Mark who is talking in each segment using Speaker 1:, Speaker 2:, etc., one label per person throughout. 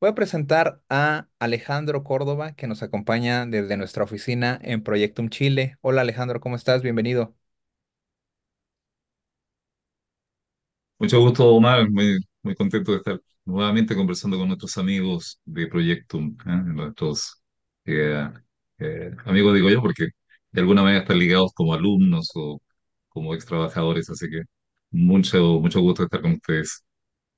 Speaker 1: Voy a presentar a Alejandro Córdoba, que nos acompaña desde nuestra oficina en Proyectum Chile. Hola Alejandro, ¿cómo estás? Bienvenido.
Speaker 2: Mucho gusto, Omar. Muy, muy contento de estar nuevamente conversando con nuestros amigos de Proyectum, ¿eh? nuestros eh,
Speaker 1: eh, amigos, digo yo,
Speaker 2: porque de alguna manera están ligados como alumnos o como ex trabajadores, así que mucho, mucho gusto estar con ustedes.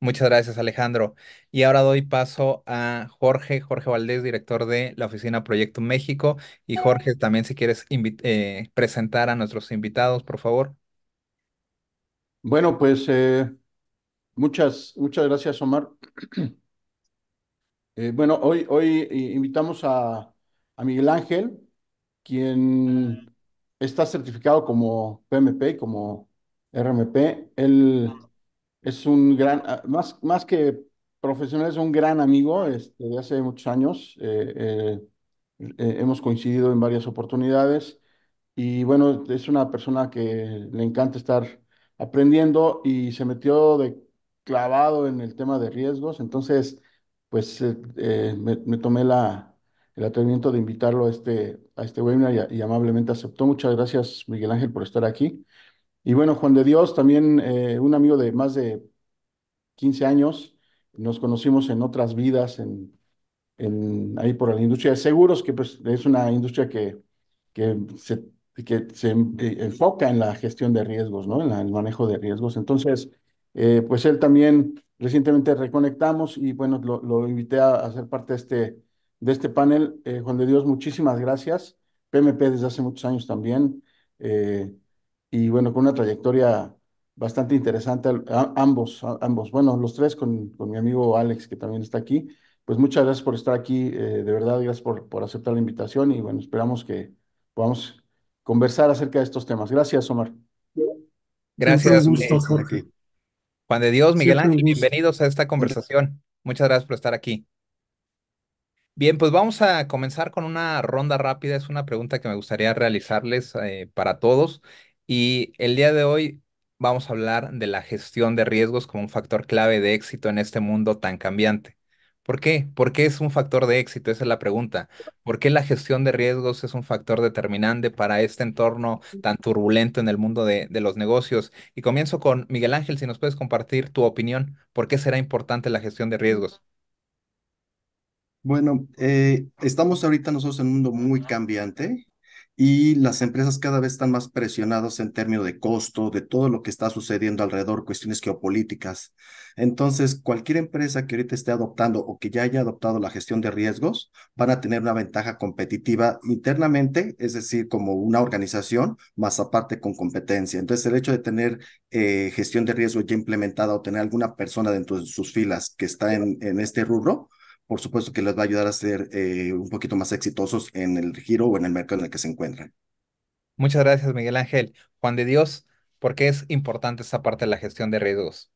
Speaker 1: Muchas gracias, Alejandro. Y ahora doy paso a Jorge, Jorge Valdés, director de la Oficina Proyecto México. Y Jorge, también si quieres eh, presentar a nuestros invitados, por favor.
Speaker 3: Bueno, pues eh, muchas, muchas gracias, Omar. Eh, bueno, hoy, hoy invitamos a, Miguel Ángel, quien está certificado como PMP, como RMP. Él es un gran, ah, más, más que profesional, es un gran amigo este, de hace muchos años. Eh, eh, eh, hemos coincidido en varias oportunidades y bueno, es una persona que le encanta estar aprendiendo y se metió de clavado en el tema de riesgos. Entonces, pues me, tomé el atrevimiento de invitarlo a este, a este webinar y amablemente aceptó. Muchas gracias, Miguel Ángel, por estar aquí. Y bueno, Juan de Dios, también eh, un amigo de más de 15 años, nos conocimos en otras vidas, en, en ahí por la industria de seguros, que pues, es una industria que, que se, que se e, enfoca en la gestión de riesgos, ¿no? En el manejo de riesgos. Entonces, eh, pues él también recientemente reconectamos y bueno, lo, invité a, hacer ser parte de este, de este panel. Eh, Juan de Dios, muchísimas gracias. PMP desde hace muchos años también y bueno, con una trayectoria bastante interesante, ambos, ambos, bueno, los tres con, con, mi amigo Alex, que también está aquí. Pues muchas gracias por estar aquí, eh, de verdad, gracias por, por aceptar la invitación y bueno, esperamos que podamos conversar acerca de estos temas. Gracias, Omar.
Speaker 4: Gracias. gusto, Jorge.
Speaker 1: Juan de Dios, Miguel Ángel, bienvenidos a esta conversación. Muchas gracias por estar aquí. Bien, pues vamos a comenzar con una ronda rápida. Es una pregunta que me gustaría realizarles eh, para todos. Y el día de hoy vamos a hablar de la gestión de riesgos como un factor clave de éxito en este mundo tan cambiante. ¿Por qué? ¿Por qué es un factor de éxito? Esa es la pregunta. ¿Por qué la gestión de riesgos es un factor determinante para este entorno tan turbulento en el mundo de, los negocios? Y comienzo con Miguel Ángel, si nos puedes compartir tu opinión, ¿por qué será importante la gestión de riesgos?
Speaker 5: Bueno, eh, estamos ahorita nosotros en un mundo muy cambiante y las empresas cada vez están más presionadas en términos de costo, de todo lo que está sucediendo alrededor, cuestiones geopolíticas. Entonces, cualquier empresa que ahorita esté adoptando o que ya haya adoptado la gestión de riesgos, van a tener una ventaja competitiva internamente, es decir, como una organización, más aparte con competencia. Entonces, el hecho de tener eh, gestión de riesgo ya implementada o tener alguna persona dentro de sus filas que está en, en este rubro, por supuesto que les va a ayudar a ser eh, un poquito más exitosos en el giro o en el mercado en el que se encuentran.
Speaker 1: Muchas gracias, Miguel Ángel. Juan de Dios, ¿por qué es importante esta parte de la gestión de riesgos?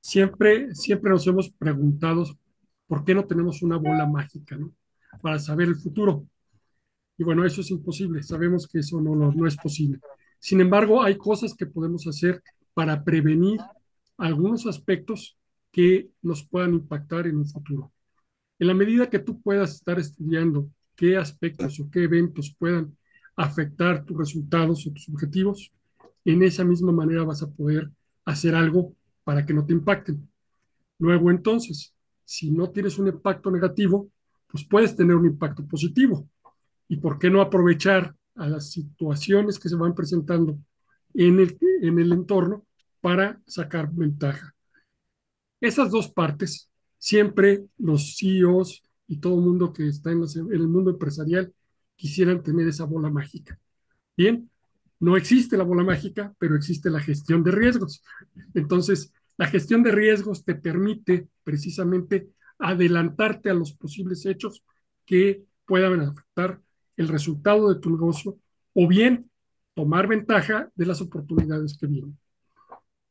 Speaker 4: Siempre, siempre nos hemos preguntado por qué no tenemos una bola mágica, Para saber el futuro. Y bueno, eso es imposible. Sabemos que eso no, no es posible. Sin embargo, hay cosas que podemos hacer para prevenir algunos aspectos que nos puedan impactar en un futuro. En la medida que tú puedas estar estudiando qué aspectos o qué eventos puedan afectar tus resultados o tus objetivos, en esa misma manera vas a poder hacer algo para que no te impacten. Luego entonces, si no tienes un impacto negativo, pues puedes tener un impacto positivo. ¿Y por qué no aprovechar a las situaciones que se van presentando en el, en el entorno para sacar ventaja? Esas dos partes, siempre los CEOs y todo el mundo que está en, en el mundo empresarial quisieran tener esa bola mágica. Bien, no existe la bola mágica, pero existe la gestión de riesgos. Entonces, la gestión de riesgos te permite precisamente adelantarte a los posibles hechos que puedan afectar el resultado de tu negocio o bien tomar ventaja de las oportunidades que vienen.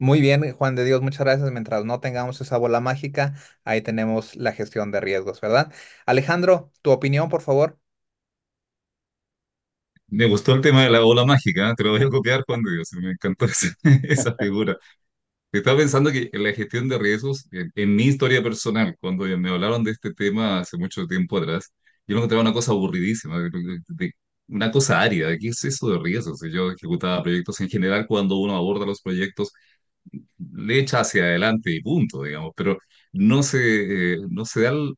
Speaker 1: Muy bien, Juan de Dios, muchas gracias. Mientras no tengamos esa bola mágica, ahí tenemos la gestión de riesgos, ¿verdad? Alejandro, tu opinión, por favor.
Speaker 2: Me gustó el tema de la bola mágica, ¿eh? te lo voy a copiar, Juan de Dios, me encantó esa, figura. Estaba pensando que la gestión de riesgos, en, mi historia personal, cuando me hablaron de este tema hace mucho tiempo atrás, yo encontraba una cosa aburridísima, una cosa árida, ¿qué es eso de riesgos? Yo ejecutaba proyectos en general, cuando uno aborda los proyectos, le echa hacia adelante y punto, digamos, pero no se, eh, no se da el,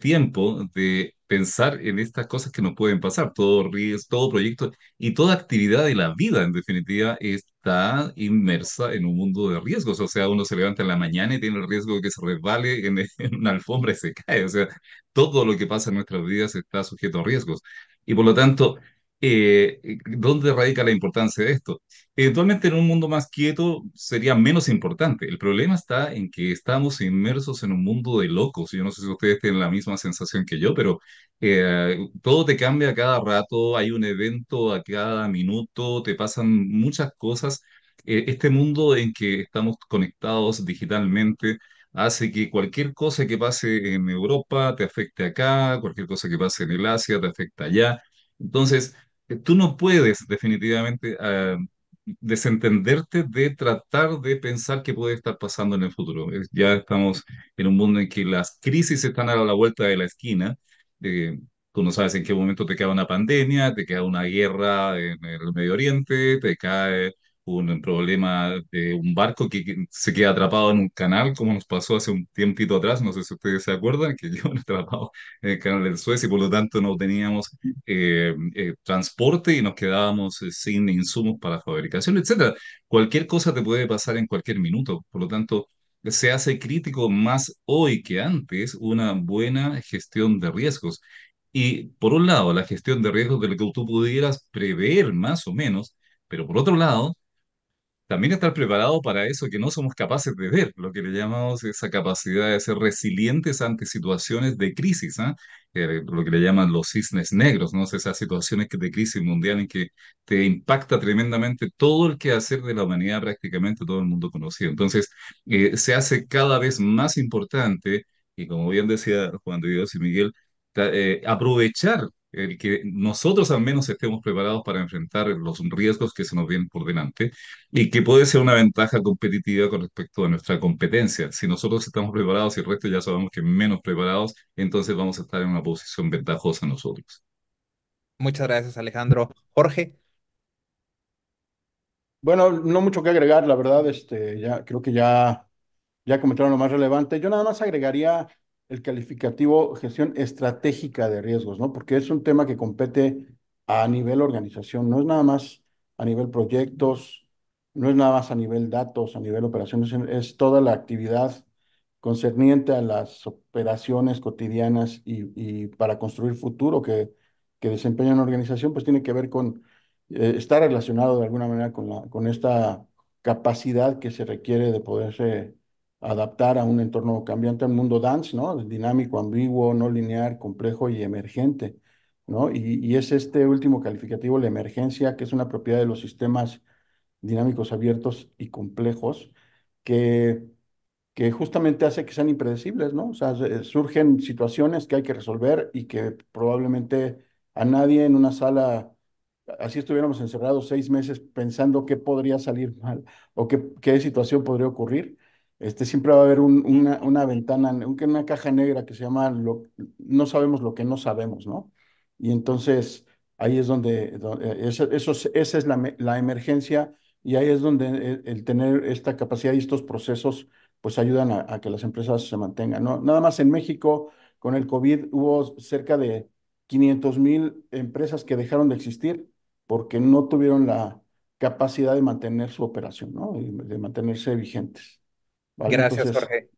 Speaker 2: tiempo de pensar en estas cosas que no pueden pasar. Todo riesgo, todo proyecto y toda actividad de la vida, en definitiva, está inmersa en un mundo de riesgos. O sea, uno se levanta en la mañana y tiene el riesgo de que se resbale en, en una alfombra y se cae. O sea, todo lo que pasa en nuestras vidas está sujeto a riesgos. Y por lo tanto, eh, ¿dónde radica la importancia de esto? Eventualmente en un mundo más quieto sería menos importante. El problema está en que estamos inmersos en un mundo de locos. Yo no sé si ustedes tienen la misma sensación que yo, pero eh, todo te cambia a cada rato, hay un evento a cada minuto, te pasan muchas cosas. Eh, este mundo en que estamos conectados digitalmente hace que cualquier cosa que pase en Europa te afecte acá, cualquier cosa que pase en el Asia te afecta allá. Entonces, tú no puedes definitivamente ah, desentenderte de tratar de pensar qué puede estar pasando en el futuro. Ya estamos en un mundo en que las crisis están a la vuelta de la esquina. Eh, tú no sabes en qué momento te queda una pandemia, te queda una guerra en el Medio Oriente, te cae un problema de un barco que se queda atrapado en un canal, como nos pasó hace un tiempito atrás, no sé si ustedes se acuerdan, que yo atrapado en el canal del Suez y por lo tanto no teníamos eh, eh, transporte y nos quedábamos eh, sin insumos para fabricación, etc. Cualquier cosa te puede pasar en cualquier minuto, por lo tanto se hace crítico más hoy que antes una buena gestión de riesgos. Y por un lado, la gestión de riesgos de lo que tú pudieras prever más o menos, pero por otro lado, también estar preparado para eso que no somos capaces de ver, lo que le llamamos esa capacidad de ser resilientes ante situaciones de crisis, ¿ah? eh, lo que le llaman los cisnes negros, ¿no? esas situaciones de crisis mundial en que te impacta tremendamente todo el quehacer de la humanidad, prácticamente todo el mundo conocido. Entonces, eh, se hace cada vez más importante, y como bien decía Juan de Dios y Miguel, eh, aprovechar el que nosotros al menos estemos preparados para enfrentar los riesgos que se nos vienen por delante y que puede ser una ventaja competitiva con respecto a nuestra competencia. Si nosotros estamos preparados y el resto ya sabemos que menos preparados, entonces vamos a estar en una posición ventajosa nosotros.
Speaker 1: Muchas gracias, Alejandro. Jorge.
Speaker 2: Bueno,
Speaker 3: no mucho que agregar, la verdad, este, ya creo que ya, ya comentaron lo más relevante. Yo nada más agregaría el calificativo gestión estratégica de riesgos, ¿no? Porque es un tema que compete a nivel organización, no es nada más a nivel proyectos, no es nada más a nivel datos, a nivel operaciones, es toda la actividad concerniente a las operaciones cotidianas y, para construir futuro que, que desempeña una organización, pues tiene que ver con, eh, estar relacionado de alguna manera con, la, con esta capacidad que se requiere de poderse adaptar a un entorno cambiante, al mundo dance, ¿no? Dinámico, ambiguo, no lineal, complejo y emergente, ¿no? Y, es este último calificativo, la emergencia, que es una propiedad de los sistemas dinámicos abiertos y complejos, que, que justamente hace que sean impredecibles, ¿no? O sea, surgen situaciones que hay que resolver y que probablemente a nadie en una sala así estuviéramos encerrados seis meses pensando qué podría salir mal o qué situación podría ocurrir, este, siempre va a haber una, una, ventana, una caja negra que se llama lo, no sabemos lo que no sabemos, ¿no? Y entonces ahí es donde, eso, esa es la, emergencia y ahí es donde eh, el, tener esta capacidad y estos procesos pues ayudan a, que las empresas se mantengan, ¿no? Nada más en México con el COVID hubo cerca de 500 mil empresas que dejaron de existir porque no tuvieron la capacidad de mantener su operación, ¿no? Y de mantenerse vigentes.
Speaker 1: Gracias, Jorge.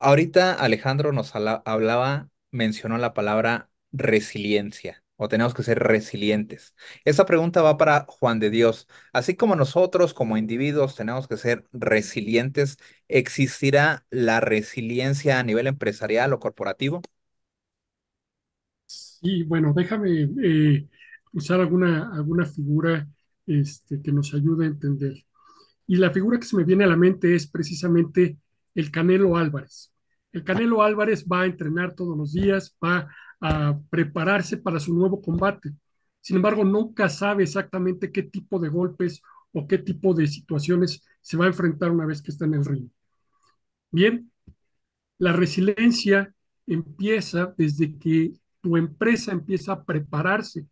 Speaker 1: Ahorita Alejandro nos hablaba, mencionó la palabra resiliencia o tenemos que ser resilientes. Esa pregunta va para Juan de Dios. Así como nosotros como individuos tenemos que ser resilientes, ¿existirá la resiliencia a nivel empresarial o corporativo?
Speaker 4: Sí, bueno, déjame eh, usar alguna, alguna figura este, que nos ayude a entender. Y la figura que se me viene a la mente es precisamente el Canelo Álvarez. El Canelo Álvarez va a entrenar todos los días, va a prepararse para su nuevo combate. Sin embargo, nunca sabe exactamente qué tipo de golpes o qué tipo de situaciones se va a enfrentar una vez que está en el ring. Bien, la resiliencia empieza desde que tu empresa empieza a prepararse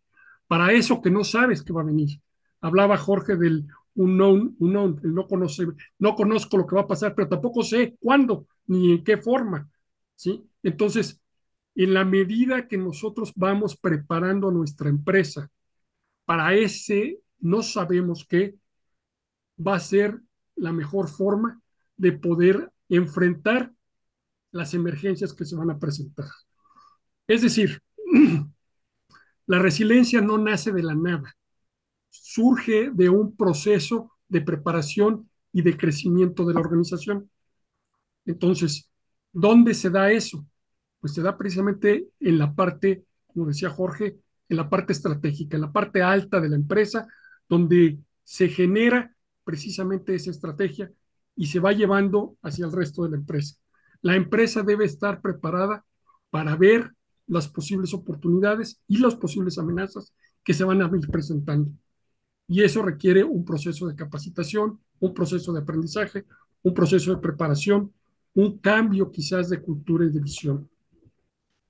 Speaker 4: para eso que no sabes que va a venir. Hablaba Jorge del un no, conoce, no conozco lo que va a pasar, pero tampoco sé cuándo ni en qué forma. ¿sí? Entonces, en la medida que nosotros vamos preparando nuestra empresa para ese, no sabemos qué, va a ser la mejor forma de poder enfrentar las emergencias que se van a presentar. Es decir, la resiliencia no nace de la nada surge de un proceso de preparación y de crecimiento de la organización. Entonces, ¿dónde se da eso? Pues se da precisamente en la parte, como decía Jorge, en la parte estratégica, en la parte alta de la empresa, donde se genera precisamente esa estrategia y se va llevando hacia el resto de la empresa. La empresa debe estar preparada para ver las posibles oportunidades y las posibles amenazas que se van a presentar. presentando y eso requiere un proceso de capacitación, un proceso de aprendizaje, un proceso de preparación, un cambio quizás de cultura y de visión.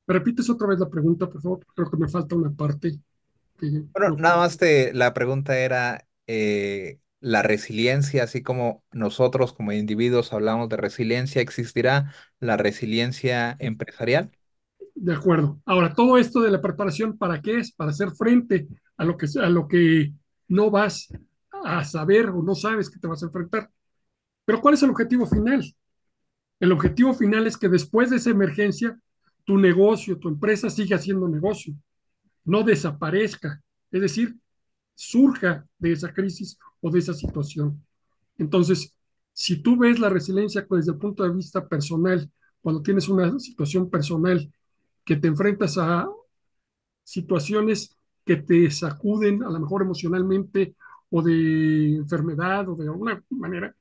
Speaker 4: ¿Me repites otra vez la pregunta, por favor? Creo que me falta una parte.
Speaker 1: bueno, nada más la pregunta era eh, la resiliencia, así como nosotros como individuos hablamos de resiliencia, ¿existirá la resiliencia empresarial?
Speaker 4: De acuerdo. Ahora, todo esto de la preparación, ¿para qué es? Para hacer frente a lo que, a lo que no vas a saber o no sabes que te vas a enfrentar. Pero ¿cuál es el objetivo final? El objetivo final es que después de esa emergencia, tu negocio, tu empresa siga haciendo negocio, no desaparezca, es decir, surja de esa crisis o de esa situación. Entonces, si tú ves la resiliencia pues, desde el punto de vista personal, cuando tienes una situación personal que te enfrentas a situaciones que te sacuden a lo mejor emocionalmente o de enfermedad o de alguna manera,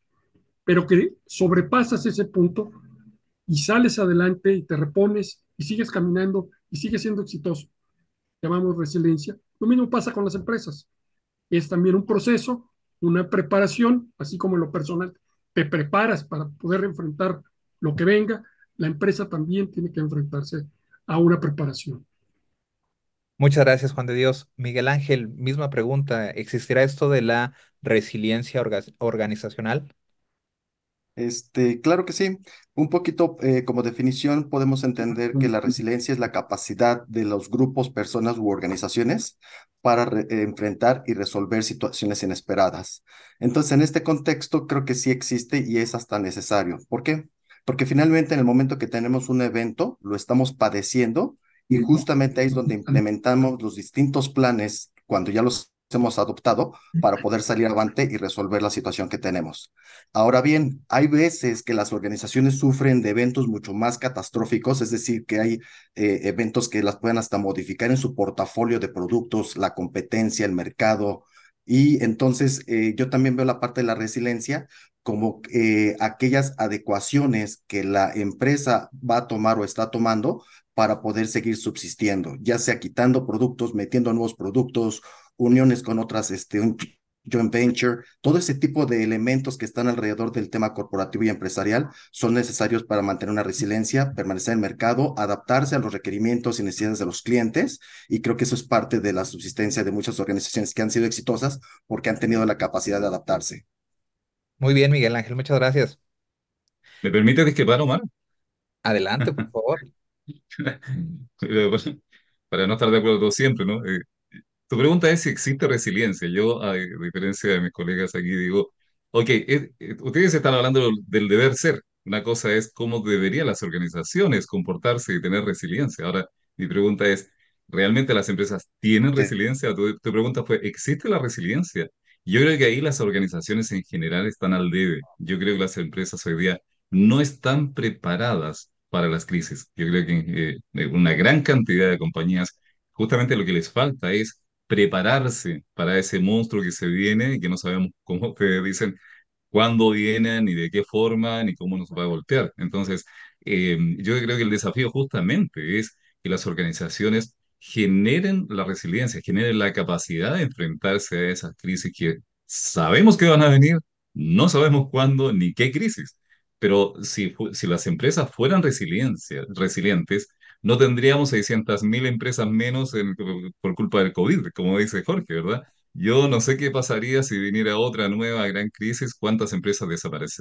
Speaker 4: pero que sobrepasas ese punto y sales adelante y te repones y sigues caminando y sigues siendo exitoso. Llamamos resiliencia. Lo mismo pasa con las empresas. Es también un proceso, una preparación, así como en lo personal. Te preparas para poder enfrentar lo que venga. La empresa también tiene que enfrentarse a una preparación.
Speaker 1: Muchas gracias, Juan de Dios. Miguel Ángel, misma pregunta. ¿Existirá esto de la resiliencia organizacional?
Speaker 5: Este, claro que sí. Un poquito eh, como definición podemos entender que la resiliencia es la capacidad de los grupos, personas u organizaciones para eh, enfrentar y resolver situaciones inesperadas. Entonces, en este contexto creo que sí existe y es hasta necesario. ¿Por qué? Porque finalmente en el momento que tenemos un evento, lo estamos padeciendo y justamente ahí es donde implementamos los distintos planes cuando ya los hemos adoptado para poder salir adelante y resolver la situación que tenemos. Ahora bien, hay veces que las organizaciones sufren de eventos mucho más catastróficos, es decir, que hay eh, eventos que las pueden hasta modificar en su portafolio de productos, la competencia, el mercado. Y entonces eh, yo también veo la parte de la resiliencia como eh, aquellas adecuaciones que la empresa va a tomar o está tomando para poder seguir subsistiendo, ya sea quitando productos, metiendo nuevos productos, uniones con otras, este, un joint venture, todo ese tipo de elementos que están alrededor del tema corporativo y empresarial son necesarios para mantener una resiliencia, permanecer en el mercado, adaptarse a los requerimientos y necesidades de los clientes. Y creo que eso es parte de la subsistencia de muchas organizaciones que han sido exitosas porque han tenido la capacidad de adaptarse.
Speaker 1: Muy bien, Miguel Ángel, muchas gracias. ¿Me permite discrepar, Omar? Adelante, por favor.
Speaker 2: Para no estar de acuerdo siempre, ¿no? Eh, tu pregunta es si existe resiliencia. Yo, a diferencia de mis colegas aquí, digo, ok, eh, eh, ustedes están hablando del deber ser. Una cosa es cómo deberían las organizaciones comportarse y tener resiliencia. Ahora, mi pregunta es, ¿realmente las empresas tienen resiliencia? Tu, tu, pregunta fue, ¿existe la resiliencia? Yo creo que ahí las organizaciones en general están al debe. Yo creo que las empresas hoy día no están preparadas para las crisis. Yo creo que eh, eh, una gran cantidad de compañías, justamente lo que les falta es prepararse para ese monstruo que se viene y que no sabemos, cómo te dicen, cuándo viene, ni de qué forma, ni cómo nos va a voltear. Entonces, em, yo creo que el desafío justamente es que las organizaciones generen la resiliencia, generen la capacidad de enfrentarse a esas crisis que sabemos que van a venir, no sabemos cuándo ni qué crisis, pero si, si las empresas fueran resilientes, no tendríamos 600.000 empresas menos por culpa del COVID, como dice Jorge, ¿verdad? Yo no sé qué pasaría si viniera otra nueva gran crisis, cuántas empresas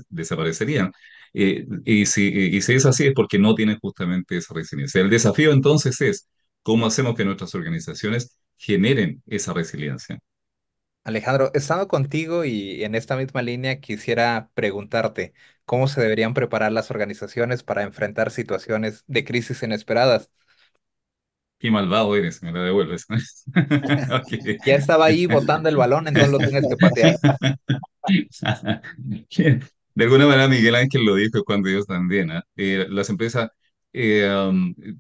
Speaker 2: desaparecerían. Eh, y, si, y si es así es porque no tienen justamente esa resiliencia. El desafío entonces es cómo hacemos que nuestras organizaciones
Speaker 1: generen esa resiliencia. Alejandro, he contigo y en esta misma línea quisiera preguntarte cómo se deberían preparar las organizaciones para enfrentar situaciones de crisis inesperadas. Qué malvado eres, me la devuelves. Ya estaba ahí botando el balón, entonces lo tienes que patear.
Speaker 2: De alguna manera Miguel Ángel lo dijo cuando ellos también, ¿ah? eh, las empresas eh,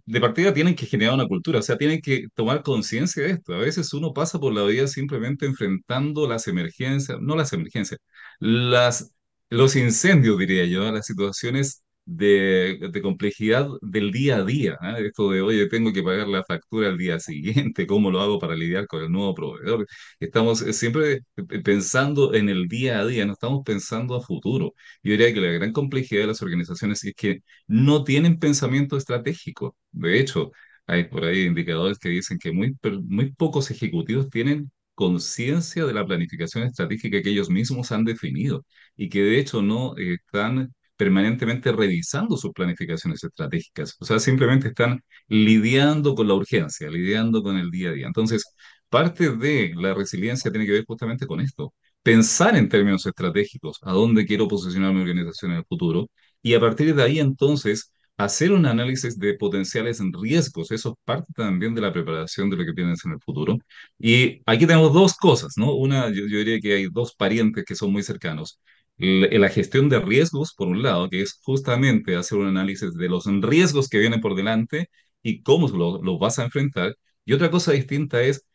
Speaker 2: de partida tienen que generar una cultura, o sea, tienen que tomar conciencia de esto. A veces uno pasa por la vida simplemente enfrentando las emergencias, no las emergencias, las, los incendios, diría yo, las situaciones de, complejidad del día a día. ¿eh? Esto de, oye, tengo que pagar la factura al día siguiente, ¿cómo lo hago para lidiar con el nuevo proveedor? Estamos eh, siempre eh, pensando en el día a día, no estamos pensando a futuro. Yo diría que la gran complejidad de las organizaciones es que no tienen pensamiento estratégico. De hecho, hay por ahí indicadores que dicen que muy, muy pocos ejecutivos tienen conciencia de la planificación estratégica que ellos mismos han definido y que de hecho no están permanentemente revisando sus planificaciones estratégicas. O sea, simplemente están lidiando con la urgencia, lidiando con el día a día. Entonces, parte de la resiliencia tiene que ver justamente con esto. Pensar en términos estratégicos, a dónde quiero posicionar mi organización en el futuro, y a partir de ahí entonces hacer un análisis de potenciales riesgos. Eso es parte también de la preparación de lo que tienes en el futuro. Y aquí tenemos dos cosas, ¿no? Una, yo, diría que hay dos parientes que son muy cercanos la gestión de riesgos, por un lado, que es justamente hacer un análisis de los riesgos que vienen por delante y cómo los vas a enfrentar. Y otra cosa distinta es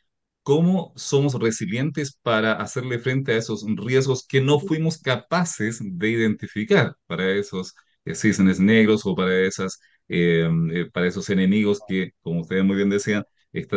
Speaker 2: cómo somos resilientes para hacerle frente a esos riesgos que no fuimos capaces de identificar para esos eh, cisnes negros o para, esas, eh, eh, para esos enemigos que, como ustedes muy bien decían,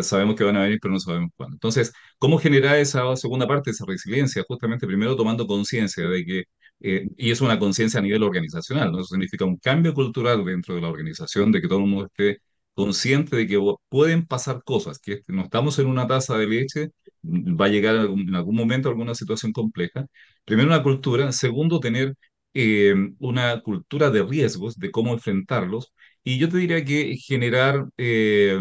Speaker 2: sabemos que van a venir, pero no sabemos cuándo. Entonces, ¿cómo generar esa segunda parte, esa resiliencia? Justamente primero tomando conciencia de que, eh, y es una conciencia a nivel organizacional, ¿no? Eso significa un cambio cultural dentro de la organización, de que todo el mundo esté consciente de que pueden pasar cosas, que no estamos en una taza de leche, mm, va a llegar en algún momento alguna situación compleja. Primero una cultura, segundo tener eh, una cultura de riesgos, de cómo enfrentarlos, y yo te diría que generar eh,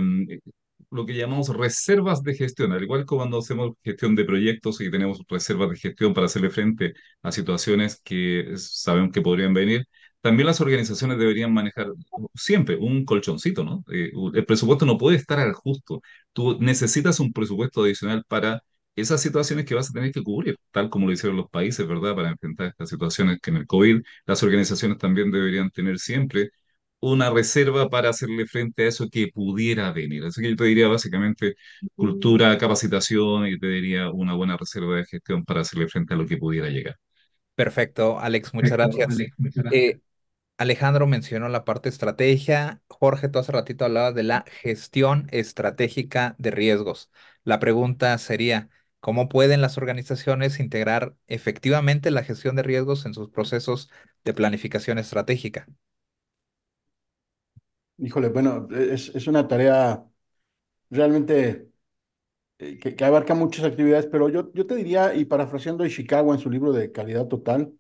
Speaker 2: lo que llamamos reservas de gestión, al igual que cuando hacemos gestión de proyectos y tenemos reservas de gestión para hacerle frente a situaciones que sabemos que podrían venir, también las organizaciones deberían manejar siempre un colchoncito, ¿no? Eh, el presupuesto no puede estar al justo. Tú necesitas un presupuesto adicional para esas situaciones que vas a tener que cubrir, tal como lo hicieron los países, ¿verdad? Para enfrentar estas situaciones que en el COVID las organizaciones también deberían tener siempre una reserva para hacerle frente a eso que pudiera venir. Así que yo te diría básicamente cultura, capacitación y te diría una buena reserva de gestión para hacerle frente a lo que pudiera llegar.
Speaker 1: Perfecto, Alex, muchas eh, gracias. Alejandro mencionó la parte estrategia. Jorge, tú hace ratito hablabas de la gestión estratégica de riesgos. La pregunta sería, ¿cómo pueden las organizaciones integrar efectivamente la gestión de riesgos en sus procesos de planificación estratégica?
Speaker 3: híjole, bueno, es, una tarea realmente eh, que, abarca muchas actividades, pero yo, yo te diría, y parafraseando a Ishikawa en su libro de Calidad Total,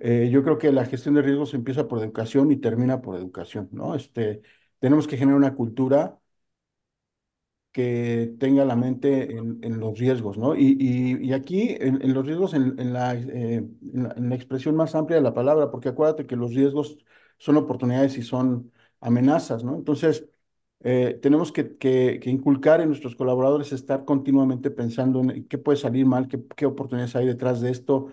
Speaker 3: eh, yo creo que la gestión de riesgos empieza por educación y termina por educación, ¿no? Este, tenemos que generar una cultura que tenga la mente en, los riesgos, ¿no? Y, aquí, en, los riesgos, eh, en, la, en la expresión más amplia de la palabra, porque acuérdate que los riesgos son oportunidades y son amenazas, ¿no? Entonces, eh, tenemos que, inculcar en nuestros colaboradores estar continuamente pensando en qué puede salir mal, qué, oportunidades hay detrás de esto,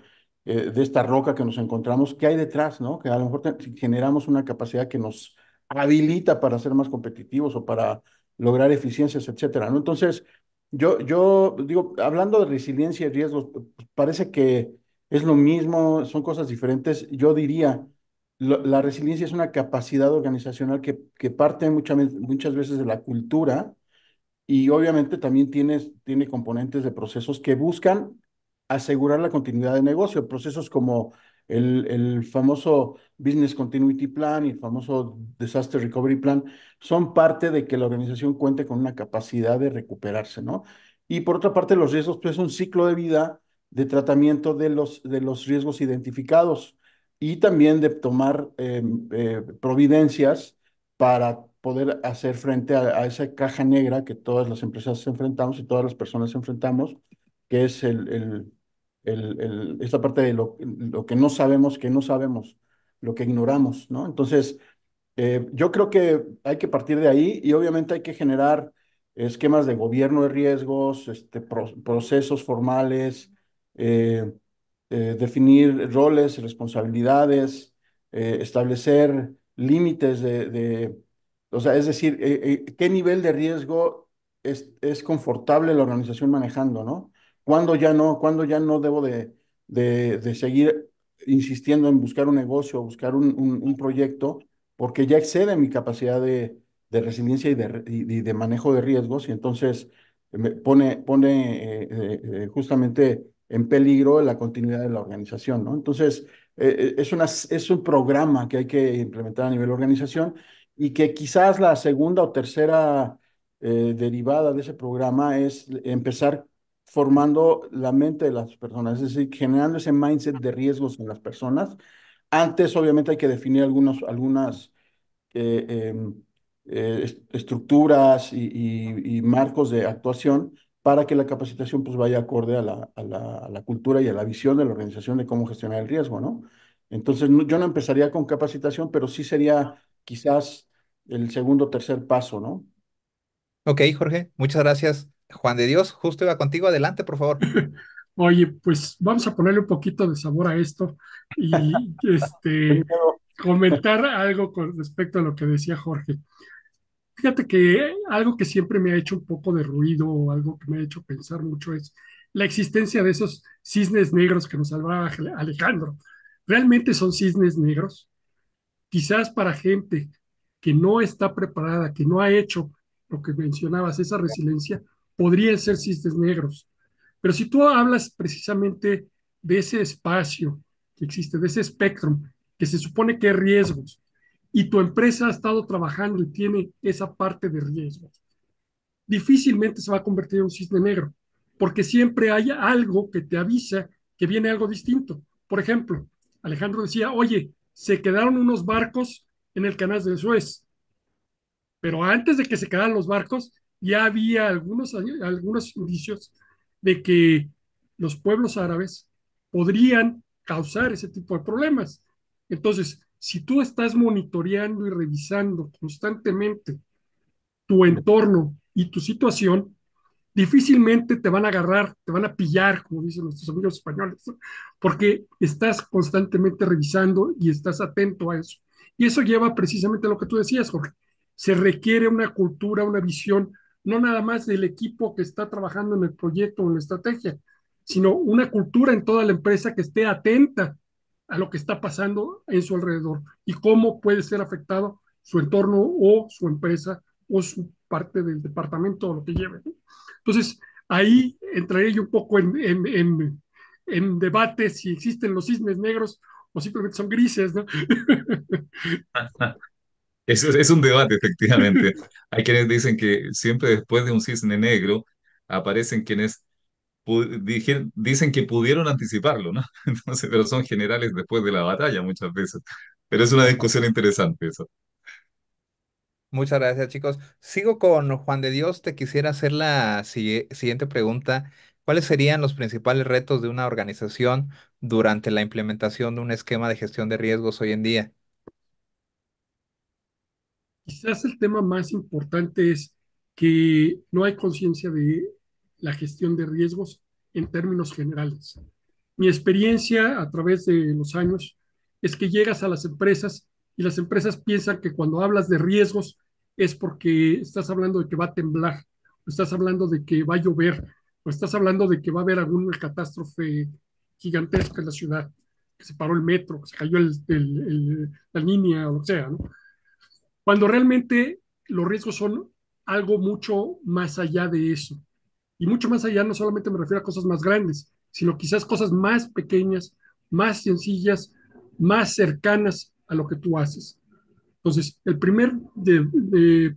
Speaker 3: eh, de esta roca que nos encontramos, qué hay detrás, ¿no? Que a lo mejor generamos una capacidad que nos habilita para ser más competitivos o para lograr eficiencias, etcétera, ¿no? Entonces, yo, yo digo, hablando de resiliencia y riesgos, pues, parece que es lo mismo, son cosas diferentes. Yo diría, la resiliencia es una capacidad organizacional que, que parte muchas veces de la cultura y obviamente también tiene, tiene componentes de procesos que buscan asegurar la continuidad de negocio, procesos como el, famoso Business Continuity Plan y el famoso Disaster Recovery Plan son parte de que la organización cuente con una capacidad de recuperarse, ¿no? Y por otra parte, los riesgos, pues un ciclo de vida de tratamiento de los, de los riesgos identificados y también de tomar eh, eh, providencias para poder hacer frente a, esa caja negra que todas las empresas enfrentamos y todas las personas enfrentamos, que es el, el, el, esta parte de lo, lo, que no sabemos, que no sabemos, lo que ignoramos, ¿no? Entonces, eh, yo creo que hay que partir de ahí y obviamente hay que generar esquemas de gobierno de riesgos, este, procesos formales, eh, eh, definir roles, responsabilidades, eh, establecer límites de, o sea, es decir, eh, qué nivel de riesgo es, confortable la organización manejando, ¿no? ¿Cuándo ya no, cuándo ya no debo de, seguir insistiendo en buscar un negocio, buscar un, proyecto, porque ya excede mi capacidad de, resiliencia y de, manejo de riesgos, y entonces pone, pone justamente en peligro la continuidad de la organización, ¿no? Entonces, eh, eh, es, una, es un programa que hay que implementar a nivel organización y que quizás la segunda o tercera eh, derivada de ese programa es empezar formando la mente de las personas, es decir, generando ese mindset de riesgos en las personas. Antes, obviamente, hay que definir algunos, algunas em, estructuras y, y marcos de actuación, para que la capacitación pues vaya acorde a la, a la, cultura y a la visión de la organización de cómo gestionar el riesgo, ¿no? Entonces, yo no empezaría con capacitación, pero sí sería quizás
Speaker 1: el segundo o tercer paso, ¿no? Ok, Jorge, muchas gracias. Juan de Dios,
Speaker 4: justo iba contigo, adelante, por favor. Oye, pues vamos a ponerle un poquito de sabor a esto y este, comentar algo con respecto a lo que decía Jorge. Fíjate que algo que siempre me ha hecho un poco de ruido o algo que me ha hecho pensar mucho es la existencia de esos cisnes negros que nos hablaba Alejandro. ¿Realmente son cisnes negros? Quizás para gente que no está preparada, que no ha hecho lo que mencionabas, esa resiliencia, podrían ser cisnes negros. Pero si tú hablas precisamente de ese espacio que existe, de ese espectro, que se supone que hay riesgos, y tu empresa ha estado trabajando y tiene esa parte de riesgo, difícilmente se va a convertir en un cisne negro, porque siempre hay algo que te avisa que viene algo distinto. Por ejemplo, Alejandro decía, oye, se quedaron unos barcos en el canal de Suez, pero antes de que se quedaran los barcos, ya había algunos, algunos indicios de que los pueblos árabes podrían causar ese tipo de problemas. Entonces, si tú estás monitoreando y revisando constantemente tu entorno y tu situación, difícilmente te van a agarrar, te van a pillar, como dicen nuestros amigos españoles, porque estás constantemente revisando y estás atento a eso. Y eso lleva precisamente a lo que tú decías, Jorge. Se requiere una cultura, una visión, no nada más del equipo que está trabajando en el proyecto o en la estrategia, sino una cultura en toda la empresa que esté atenta a lo que está pasando en su alrededor y cómo puede ser afectado su entorno o su empresa o su parte del departamento o lo que lleve. Entonces, ahí entraré yo un poco en, en, en, en debate si existen los cisnes negros o simplemente son grises, ¿no?
Speaker 2: Eso es un debate, efectivamente. Hay quienes dicen que siempre después de un cisne negro aparecen quienes dicen que pudieron anticiparlo, ¿no? Entonces, pero son generales después de la batalla muchas veces. Pero es una discusión interesante eso.
Speaker 1: Muchas gracias, chicos. Sigo con Juan de Dios. Te quisiera hacer la siguiente pregunta. ¿Cuáles serían los principales retos de una organización durante la implementación de un esquema de gestión de riesgos hoy en día?
Speaker 4: Quizás el tema más importante es que no hay conciencia de la gestión de riesgos en términos generales. Mi experiencia a través de los años es que llegas a las empresas y las empresas piensan que cuando hablas de riesgos es porque estás hablando de que va a temblar, o estás hablando de que va a llover, o estás hablando de que va a haber alguna catástrofe gigantesca en la ciudad, que se paró el metro, que se cayó la línea, o lo que sea, ¿no? Cuando realmente los riesgos son algo mucho más allá de eso. Y mucho más allá, no solamente me refiero a cosas más grandes, sino quizás cosas más pequeñas, más sencillas, más cercanas a lo que tú haces. Entonces, el primer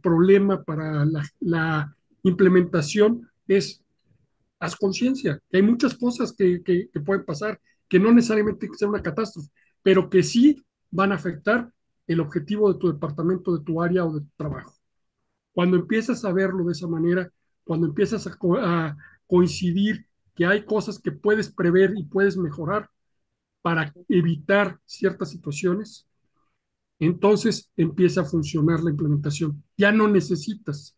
Speaker 4: problema para la, implementación es, haz conciencia, que hay muchas cosas que, pueden pasar, que no necesariamente que sea una catástrofe, pero que sí van a afectar el objetivo de tu departamento, de tu área o de tu trabajo. Cuando empiezas a verlo de esa manera, cuando empiezas a, coincidir que hay cosas que puedes prever y puedes mejorar para evitar ciertas situaciones, entonces empieza a funcionar la implementación. Ya no necesitas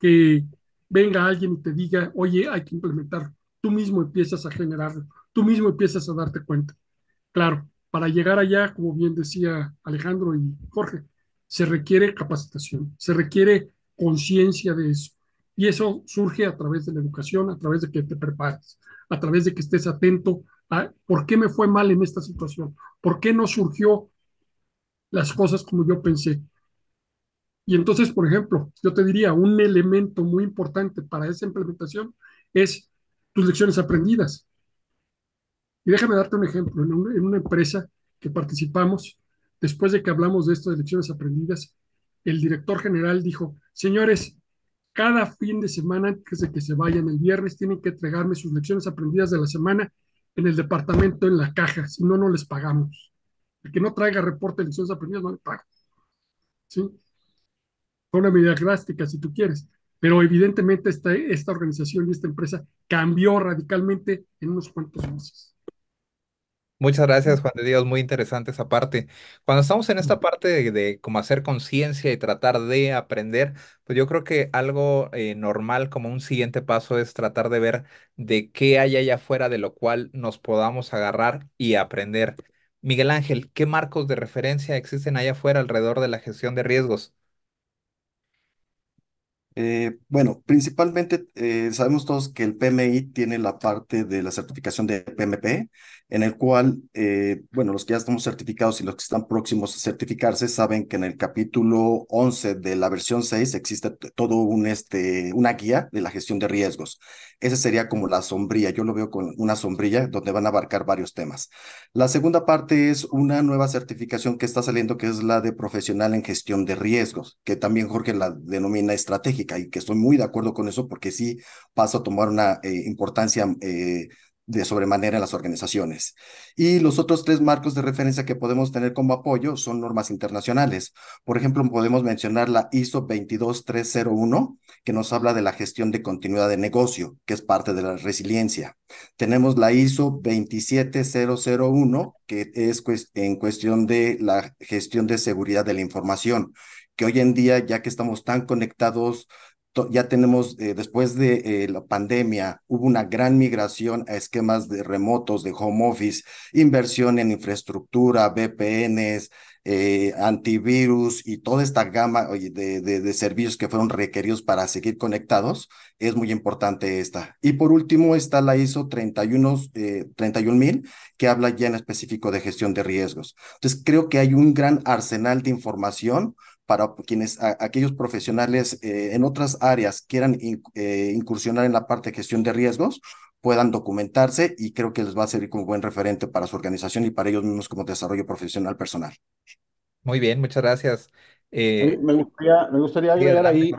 Speaker 4: que venga alguien y te diga, oye, hay que implementar. Tú mismo empiezas a generar, tú mismo empiezas a darte cuenta. Claro, para llegar allá, como bien decía Alejandro y Jorge, se requiere capacitación, se requiere conciencia de eso, y eso surge a través de la educación, a través de que te prepares, a través de que estés atento a por qué me fue mal en esta situación, por qué no surgió las cosas como yo pensé. Y entonces, por ejemplo, yo te diría, un elemento muy importante para esa implementación es tus lecciones aprendidas. Y déjame darte un ejemplo. En una, empresa que participamos, después de que hablamos de estas de lecciones aprendidas, el director general dijo, señores, cada fin de semana antes de que se vayan el viernes, tienen que entregarme sus lecciones aprendidas de la semana en el departamento, en la caja, si no, no les pagamos. El que no traiga reporte de lecciones aprendidas no le paga. ¿Sí? Fue una medida drástica, si tú quieres. Pero evidentemente esta, esta organización y esta empresa cambió radicalmente en unos cuantos meses.
Speaker 1: Muchas gracias, Juan de Dios. Muy interesante esa parte. Cuando estamos en esta parte de, como hacer conciencia y tratar de aprender, pues yo creo que algo eh, normal como un siguiente paso es tratar de ver de qué hay allá afuera de lo cual nos podamos agarrar y aprender. Miguel Ángel, ¿qué marcos de referencia existen allá afuera alrededor de la gestión de riesgos?
Speaker 5: Eh, bueno, principalmente eh, sabemos todos que el PMI tiene la parte de la certificación de PMP, en el cual, eh, bueno, los que ya estamos certificados y los que están próximos a certificarse saben que en el capítulo 11 de la versión 6 existe todo un, este, una guía de la gestión de riesgos. Esa sería como la sombrilla. Yo lo veo con una sombrilla donde van a abarcar varios temas. La segunda parte es una nueva certificación que está saliendo, que es la de profesional en gestión de riesgos, que también Jorge la denomina estratégica y que estoy muy de acuerdo con eso porque sí pasa a tomar una eh, importancia eh, de sobremanera en las organizaciones. Y los otros tres marcos de referencia que podemos tener como apoyo son normas internacionales. Por ejemplo, podemos mencionar la ISO 22301, que nos habla de la gestión de continuidad de negocio, que es parte de la resiliencia. Tenemos la ISO 27001, que es en cuestión de la gestión de seguridad de la información, que hoy en día, ya que estamos tan conectados ya tenemos, eh, después de eh, la pandemia, hubo una gran migración a esquemas de remotos, de home office, inversión en infraestructura, VPNs, eh, antivirus y toda esta gama de, servicios que fueron requeridos para seguir conectados, es muy importante esta. Y por último está la ISO 31.000, que habla ya en específico de gestión de riesgos. Entonces, creo que hay un gran arsenal de información para quienes, aquellos profesionales eh, en otras áreas quieran eh, incursionar en la parte de gestión de riesgos, puedan documentarse y creo que les va a servir como buen referente para su organización y para ellos mismos como desarrollo profesional personal.
Speaker 1: Muy bien, muchas gracias. Eh, me, gustaría,
Speaker 3: me gustaría agregar ahí,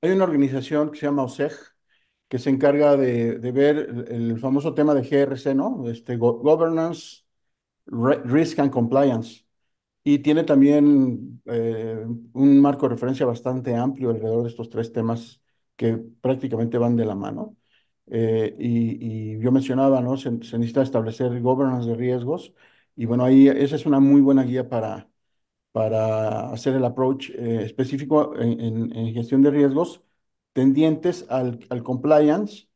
Speaker 3: hay una organización que se llama OSEG, que se encarga de, ver el, el, famoso tema de GRC, ¿no? Este, Governance, Risk and Compliance. Y tiene también eh, un marco de referencia bastante amplio alrededor de estos tres temas que prácticamente van de la mano. Eh, y, yo mencionaba, ¿no? Se, necesita establecer governance de riesgos. Y bueno, ahí esa es una muy buena guía para, para hacer el approach eh, específico en, gestión de riesgos tendientes al, compliance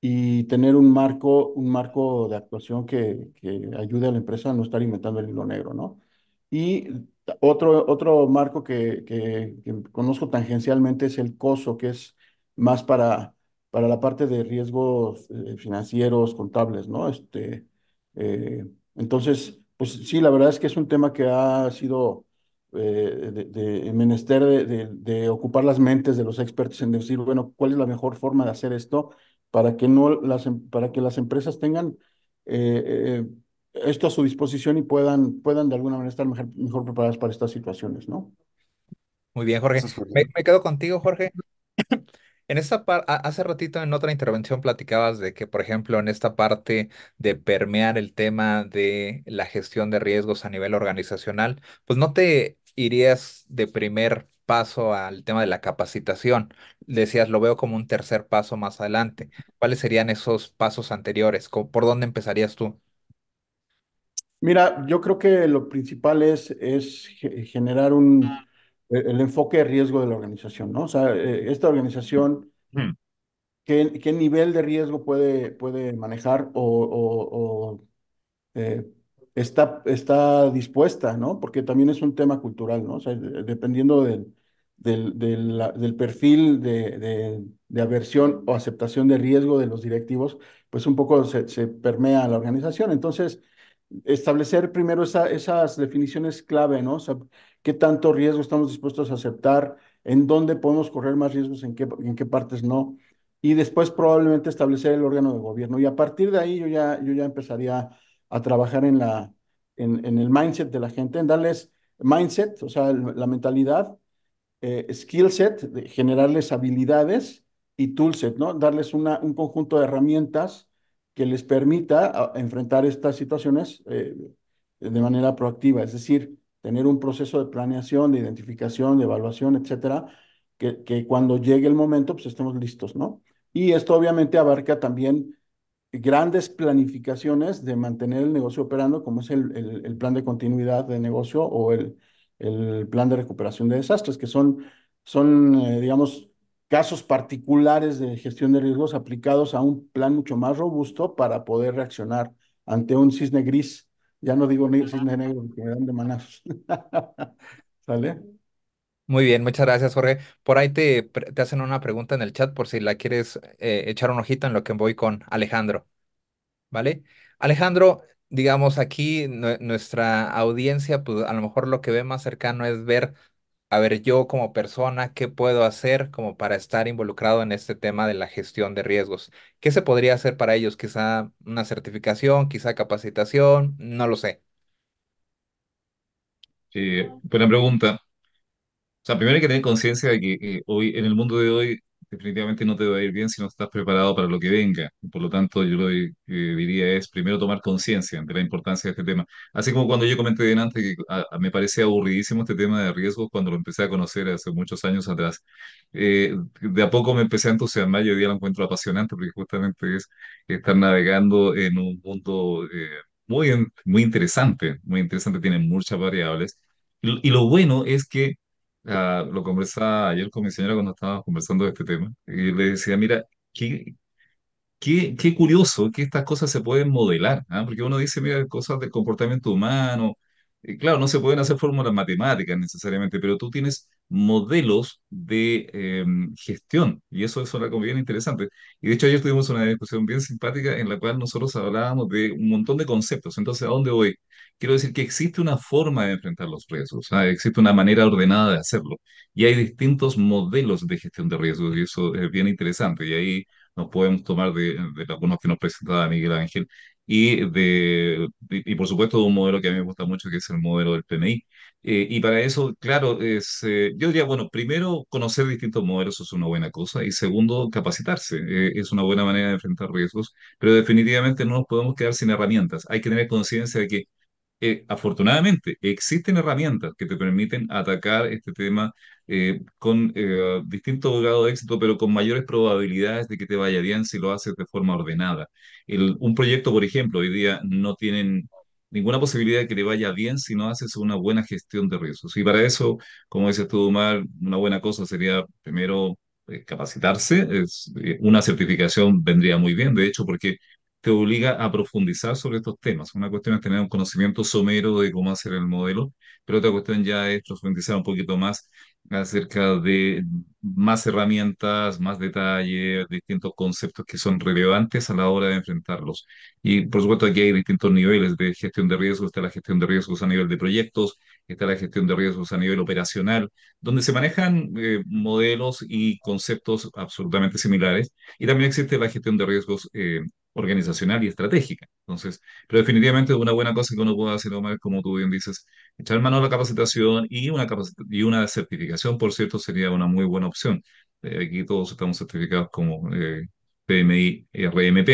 Speaker 3: y tener un marco, un marco de actuación que, que ayude a la empresa a no estar inventando el hilo negro, ¿no? Y otro, otro marco que, que, conozco tangencialmente es el COSO, que es más para, para la parte de riesgos eh, financieros, contables, ¿no? Este, eh, entonces, pues sí, la verdad es que es un tema que ha sido eh, de, menester de, ocupar las mentes de los expertos en decir, bueno, ¿cuál es la mejor forma de hacer esto para que, no las, em, para que las empresas tengan esto a su disposición y puedan, puedan de alguna manera estar mejor, preparadas para estas situaciones, ¿no?
Speaker 1: Muy bien, Jorge. Me, quedo contigo, Jorge. En esta parte, hace ratito en otra intervención platicabas de que, por ejemplo, en esta parte de permear el tema de la gestión de riesgos a nivel organizacional, pues no te irías de primer paso al tema de la capacitación. Decías, lo veo como un tercer paso más adelante. ¿Cuáles serían esos pasos anteriores? ¿Por dónde empezarías tú?
Speaker 3: Mira, yo creo que lo principal es, es generar un, ah. e-, el enfoque de riesgo de la organización, ¿no? O sea, e-, esta organización, mm. ¿qué, qué nivel de riesgo puede, puede manejar o, eh, está, está dispuesta, ¿no? Porque también es un tema cultural, ¿no? O sea, dependiendo del, del, del, perfil de, de, aversión o aceptación de riesgo de los directivos, pues un poco se, se permea la organización. Entonces, establecer primero esas definiciones clave, ¿no? O sea, qué tanto riesgo estamos dispuestos a aceptar, en dónde podemos correr más riesgos, en qué, en qué partes no, y después probablemente establecer el órgano de gobierno. Y a partir de ahí yo ya, yo ya empezaría a trabajar en, la, en, el mindset de la gente, en darles mindset, o sea, la mentalidad, eh, skill set, generarles habilidades y toolset, ¿no? Darles una, un conjunto de herramientas que les permita enfrentar estas situaciones eh, de manera proactiva, es decir, tener un proceso de planeación, de identificación, de evaluación, etcétera, que, que cuando llegue el momento, pues estemos listos, ¿no? Y esto obviamente abarca también grandes planificaciones de mantener el negocio operando, como es el, el, plan de continuidad de negocio o el, el, plan de recuperación de desastres, que son, son eh, digamos, casos particulares de gestión de riesgos aplicados a un plan mucho más robusto para poder reaccionar ante un cisne gris. Ya no digo ni cisne negro, que me dan de manazos.
Speaker 1: ¿Sale? Muy bien, muchas gracias, Jorge. Por ahí te, hacen una pregunta en el chat por si la quieres eh, echar un ojito en lo que voy con Alejandro. ¿Vale? Alejandro, digamos aquí nuestra audiencia, pues a lo mejor lo que ve más cercano es ver a ver, yo como persona, ¿qué puedo hacer como para estar involucrado en este tema de la gestión de riesgos? ¿Qué se podría hacer para ellos? Quizá una certificación, quizá capacitación, no lo sé.
Speaker 2: Eh, buena pregunta.
Speaker 1: O sea, primero hay que tener conciencia
Speaker 2: de que eh, hoy, en el mundo de hoy, definitivamente no te va a ir bien si no estás preparado para lo que venga. Por lo tanto, yo lo eh, diría es primero tomar conciencia de la importancia de este tema. Así como cuando yo comenté bien antes que me parecía aburridísimo este tema de riesgos cuando lo empecé a conocer hace muchos años atrás. Eh, de a poco me empecé a entusiasmar y hoy día lo encuentro apasionante porque justamente es estar navegando en un mundo eh, muy, muy interesante, muy interesante, tiene muchas variables. y lo bueno es que Ah, lo conversaba ayer con mi señora cuando estábamos conversando de este tema, y le decía, mira, ¿qué, Qué, qué, curioso que estas cosas se pueden modelar, ¿ah? porque uno dice, mira, cosas de comportamiento humano, y claro, no se pueden hacer fórmulas matemáticas necesariamente, pero tú tienes modelos de em, gestión. Y eso es algo bien interesante. Y de hecho ayer tuvimos una discusión bien simpática en la cual nosotros hablábamos de un montón de conceptos. Entonces, ¿a dónde voy? Quiero decir que existe una forma de enfrentar los riesgos, ¿ah? existe una manera ordenada de hacerlo. Y hay distintos modelos de gestión de riesgos y eso es bien interesante. Y ahí nos podemos tomar de, de algunos que nos presentaba Miguel Ángel y, de, y por supuesto de un modelo que a mí me gusta mucho, que es el modelo del PMI eh, y para eso, claro, es, eh, yo diría, bueno, primero, conocer distintos modelos es una buena cosa y segundo, capacitarse eh, es una buena manera de enfrentar riesgos, pero definitivamente no nos podemos quedar sin herramientas. Hay que tener conciencia de que afortunadamente, existen herramientas que te permiten atacar este tema con distintos distinto de éxito, pero con mayores probabilidades de que te vaya bien si lo haces de forma ordenada. un proyecto, por ejemplo, hoy día no tienen ninguna posibilidad de que le vaya bien si no haces una buena gestión de riesgos. Y para eso, como dices tú, Omar, una buena cosa sería primero eh, capacitarse. Eh, una certificación vendría muy bien, de hecho, porque te obliga a profundizar sobre estos temas. Una cuestión es tener un conocimiento somero de cómo hacer el modelo, pero otra cuestión ya es profundizar un poquito más acerca de más herramientas, más detalles, distintos conceptos que son relevantes a la hora de enfrentarlos. Y por supuesto aquí hay distintos niveles de gestión de riesgos, está la gestión de riesgos a nivel de proyectos, está la gestión de riesgos a nivel operacional, donde se manejan eh, modelos y conceptos absolutamente similares. Y también existe la gestión de riesgos eh, organizacional y estratégica. Entonces, pero definitivamente una buena cosa que uno pueda hacer, como tú bien dices, echar mano a la capacitación y una, y una certificación, por cierto, sería una muy buena opción. Eh, aquí todos estamos certificados como PMI y RMP,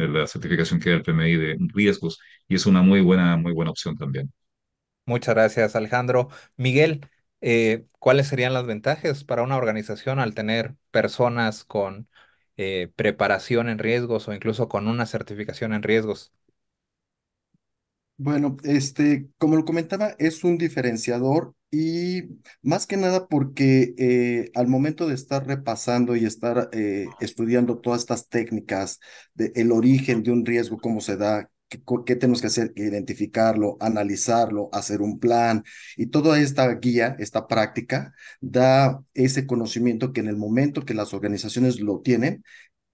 Speaker 2: la, certificación que da el PMI de riesgos, y es una muy buena, muy buena opción
Speaker 1: también. Muchas gracias, Alejandro. Miguel, eh, ¿cuáles serían las ventajas para una organización al tener personas con eh, preparación en riesgos o incluso con una certificación en riesgos?
Speaker 5: Bueno, este, como lo comentaba, es un diferenciador y más que nada porque eh, al momento de estar repasando y estar eh, estudiando todas estas técnicas, de, el origen de un riesgo, cómo se da, qué, tenemos que hacer, identificarlo, analizarlo, hacer un plan. Y toda esta guía, esta práctica, da ese conocimiento que en el momento que las organizaciones lo tienen,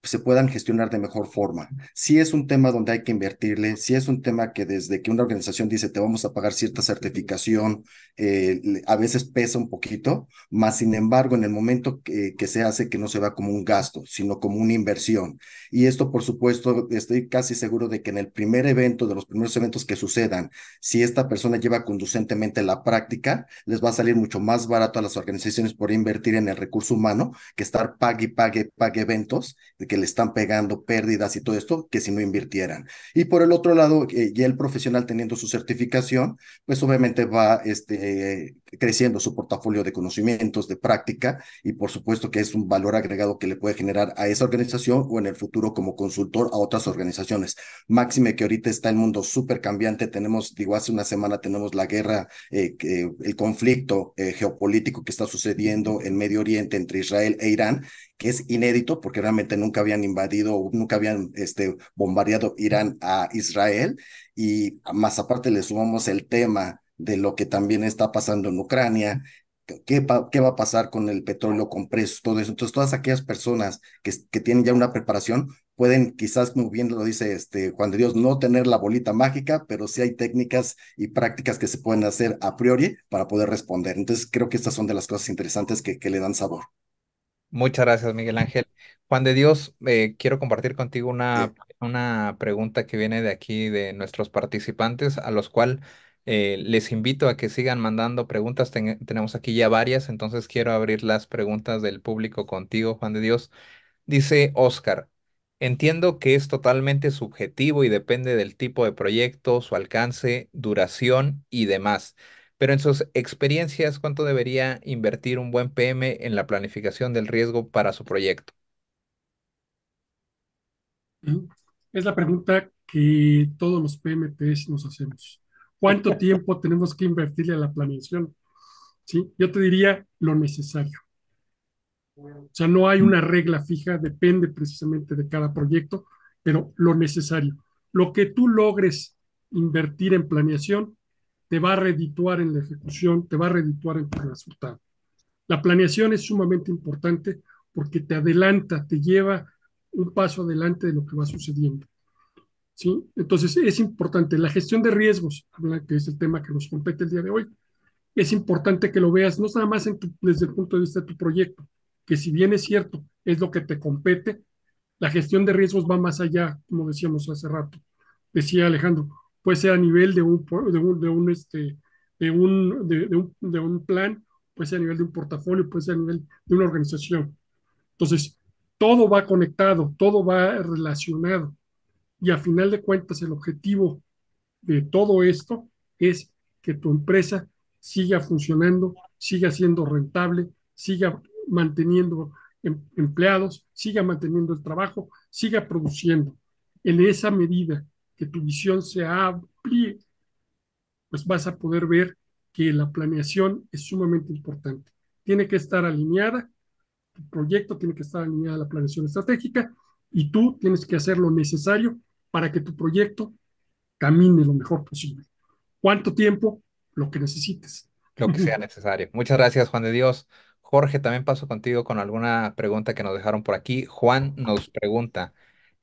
Speaker 5: se puedan gestionar de mejor forma. Si es un tema donde hay que invertirle, si es un tema que desde que una organización dice te vamos a pagar cierta certificación, eh, a veces pesa un poquito, más sin embargo en el momento que, se hace que no se va como un gasto, sino como una inversión. Y esto por supuesto estoy casi seguro de que en el primer evento, de los primeros eventos que sucedan, si esta persona lleva conducentemente la práctica, les va a salir mucho más barato a las organizaciones por invertir en el recurso humano que estar pague, pague, pague eventos que le están pegando pérdidas y todo esto, que si no invirtieran. Y por el otro lado, eh, ya el profesional teniendo su certificación, pues obviamente va este, creciendo su portafolio de conocimientos, de práctica, y por supuesto que es un valor agregado que le puede generar a esa organización o en el futuro como consultor a otras organizaciones. Máxime que ahorita está el mundo súper cambiante, tenemos, digo, hace una semana tenemos la guerra, eh, el conflicto eh, geopolítico que está sucediendo en Medio Oriente entre Israel e Irán, que es inédito porque realmente nunca habían invadido, nunca habían este, bombardeado Irán a Israel y más aparte le sumamos el tema de lo que también está pasando en Ucrania, ¿Qué, va a pasar con el petróleo, compreso, todo eso? Entonces, todas aquellas personas que, que, tienen ya una preparación pueden, quizás, muy bien lo dice este Juan de Dios, no tener la bolita mágica, pero sí hay técnicas y prácticas que se pueden hacer a priori para poder responder. Entonces, creo que estas son de las cosas interesantes que le
Speaker 1: dan sabor. Muchas gracias, Miguel Ángel. Juan de Dios, eh, quiero compartir contigo una, una pregunta que viene de aquí de nuestros participantes, a los cuales eh, les invito a que sigan mandando preguntas. tenemos aquí ya varias, entonces quiero abrir las preguntas del público contigo, Juan de Dios. Dice Oscar, Entiendo que es totalmente subjetivo y depende del tipo de proyecto, su alcance, duración y demás. Pero en sus experiencias, ¿cuánto debería invertir un buen PM en la planificación del riesgo para su proyecto?
Speaker 4: Mm, es la pregunta que todos los PMPs nos hacemos. ¿Cuánto tiempo tenemos que invertirle a la planeación? ¿Sí? Yo te diría lo necesario. O sea, no hay una regla fija, depende precisamente de cada proyecto, pero lo necesario. Lo que tú logres invertir en planeación te va a redituar en la ejecución, te va a redituar en el resultado. La planeación es sumamente importante porque te adelanta, te lleva un paso adelante de lo que va sucediendo. ¿sí? Entonces es importante. La gestión de riesgos, que es el tema que nos compete el día de hoy, es importante que lo veas no nada más desde el punto de vista de tu proyecto, que si bien es cierto, es lo que te compete, la gestión de riesgos va más allá, como decíamos hace rato. Decía Alejandro, Puede ser a nivel de un, de un, este, de un, de, un, de un plan, puede ser a nivel de un portafolio, puede ser a nivel de una organización. Entonces, todo va conectado, todo va relacionado. Y a final de cuentas, el objetivo de todo esto es que tu empresa siga funcionando, siga siendo rentable, siga manteniendo em, empleados, siga manteniendo el trabajo, siga produciendo. En esa medida que tu visión se amplíe, pues vas a poder ver que la planeación es sumamente importante. Tiene que estar alineada, tu proyecto tiene que estar alineada a la planeación estratégica y tú tienes que hacer lo necesario para que tu proyecto camine lo mejor posible. ¿Cuánto tiempo? Lo que necesites. Lo que sea
Speaker 1: necesario. Muchas gracias, Juan de Dios. Jorge, también paso contigo con alguna pregunta que nos dejaron por aquí. Juan nos pregunta,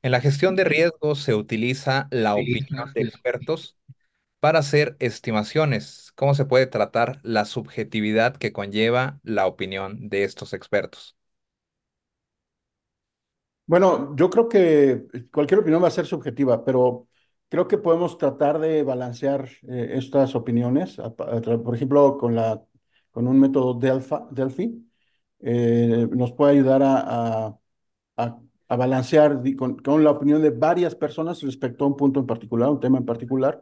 Speaker 1: en la gestión de riesgos se utiliza la opinión de expertos para hacer estimaciones. ¿Cómo se puede tratar la subjetividad que conlleva la opinión de estos expertos?
Speaker 3: Bueno, yo creo que cualquier opinión va a ser subjetiva, pero creo que podemos tratar de balancear eh, estas opiniones, por ejemplo, con, la, con un método Delphi, Delphi eh, nos puede ayudar a, a a balancear con, la opinión de varias personas respecto a un punto en particular, un tema en particular,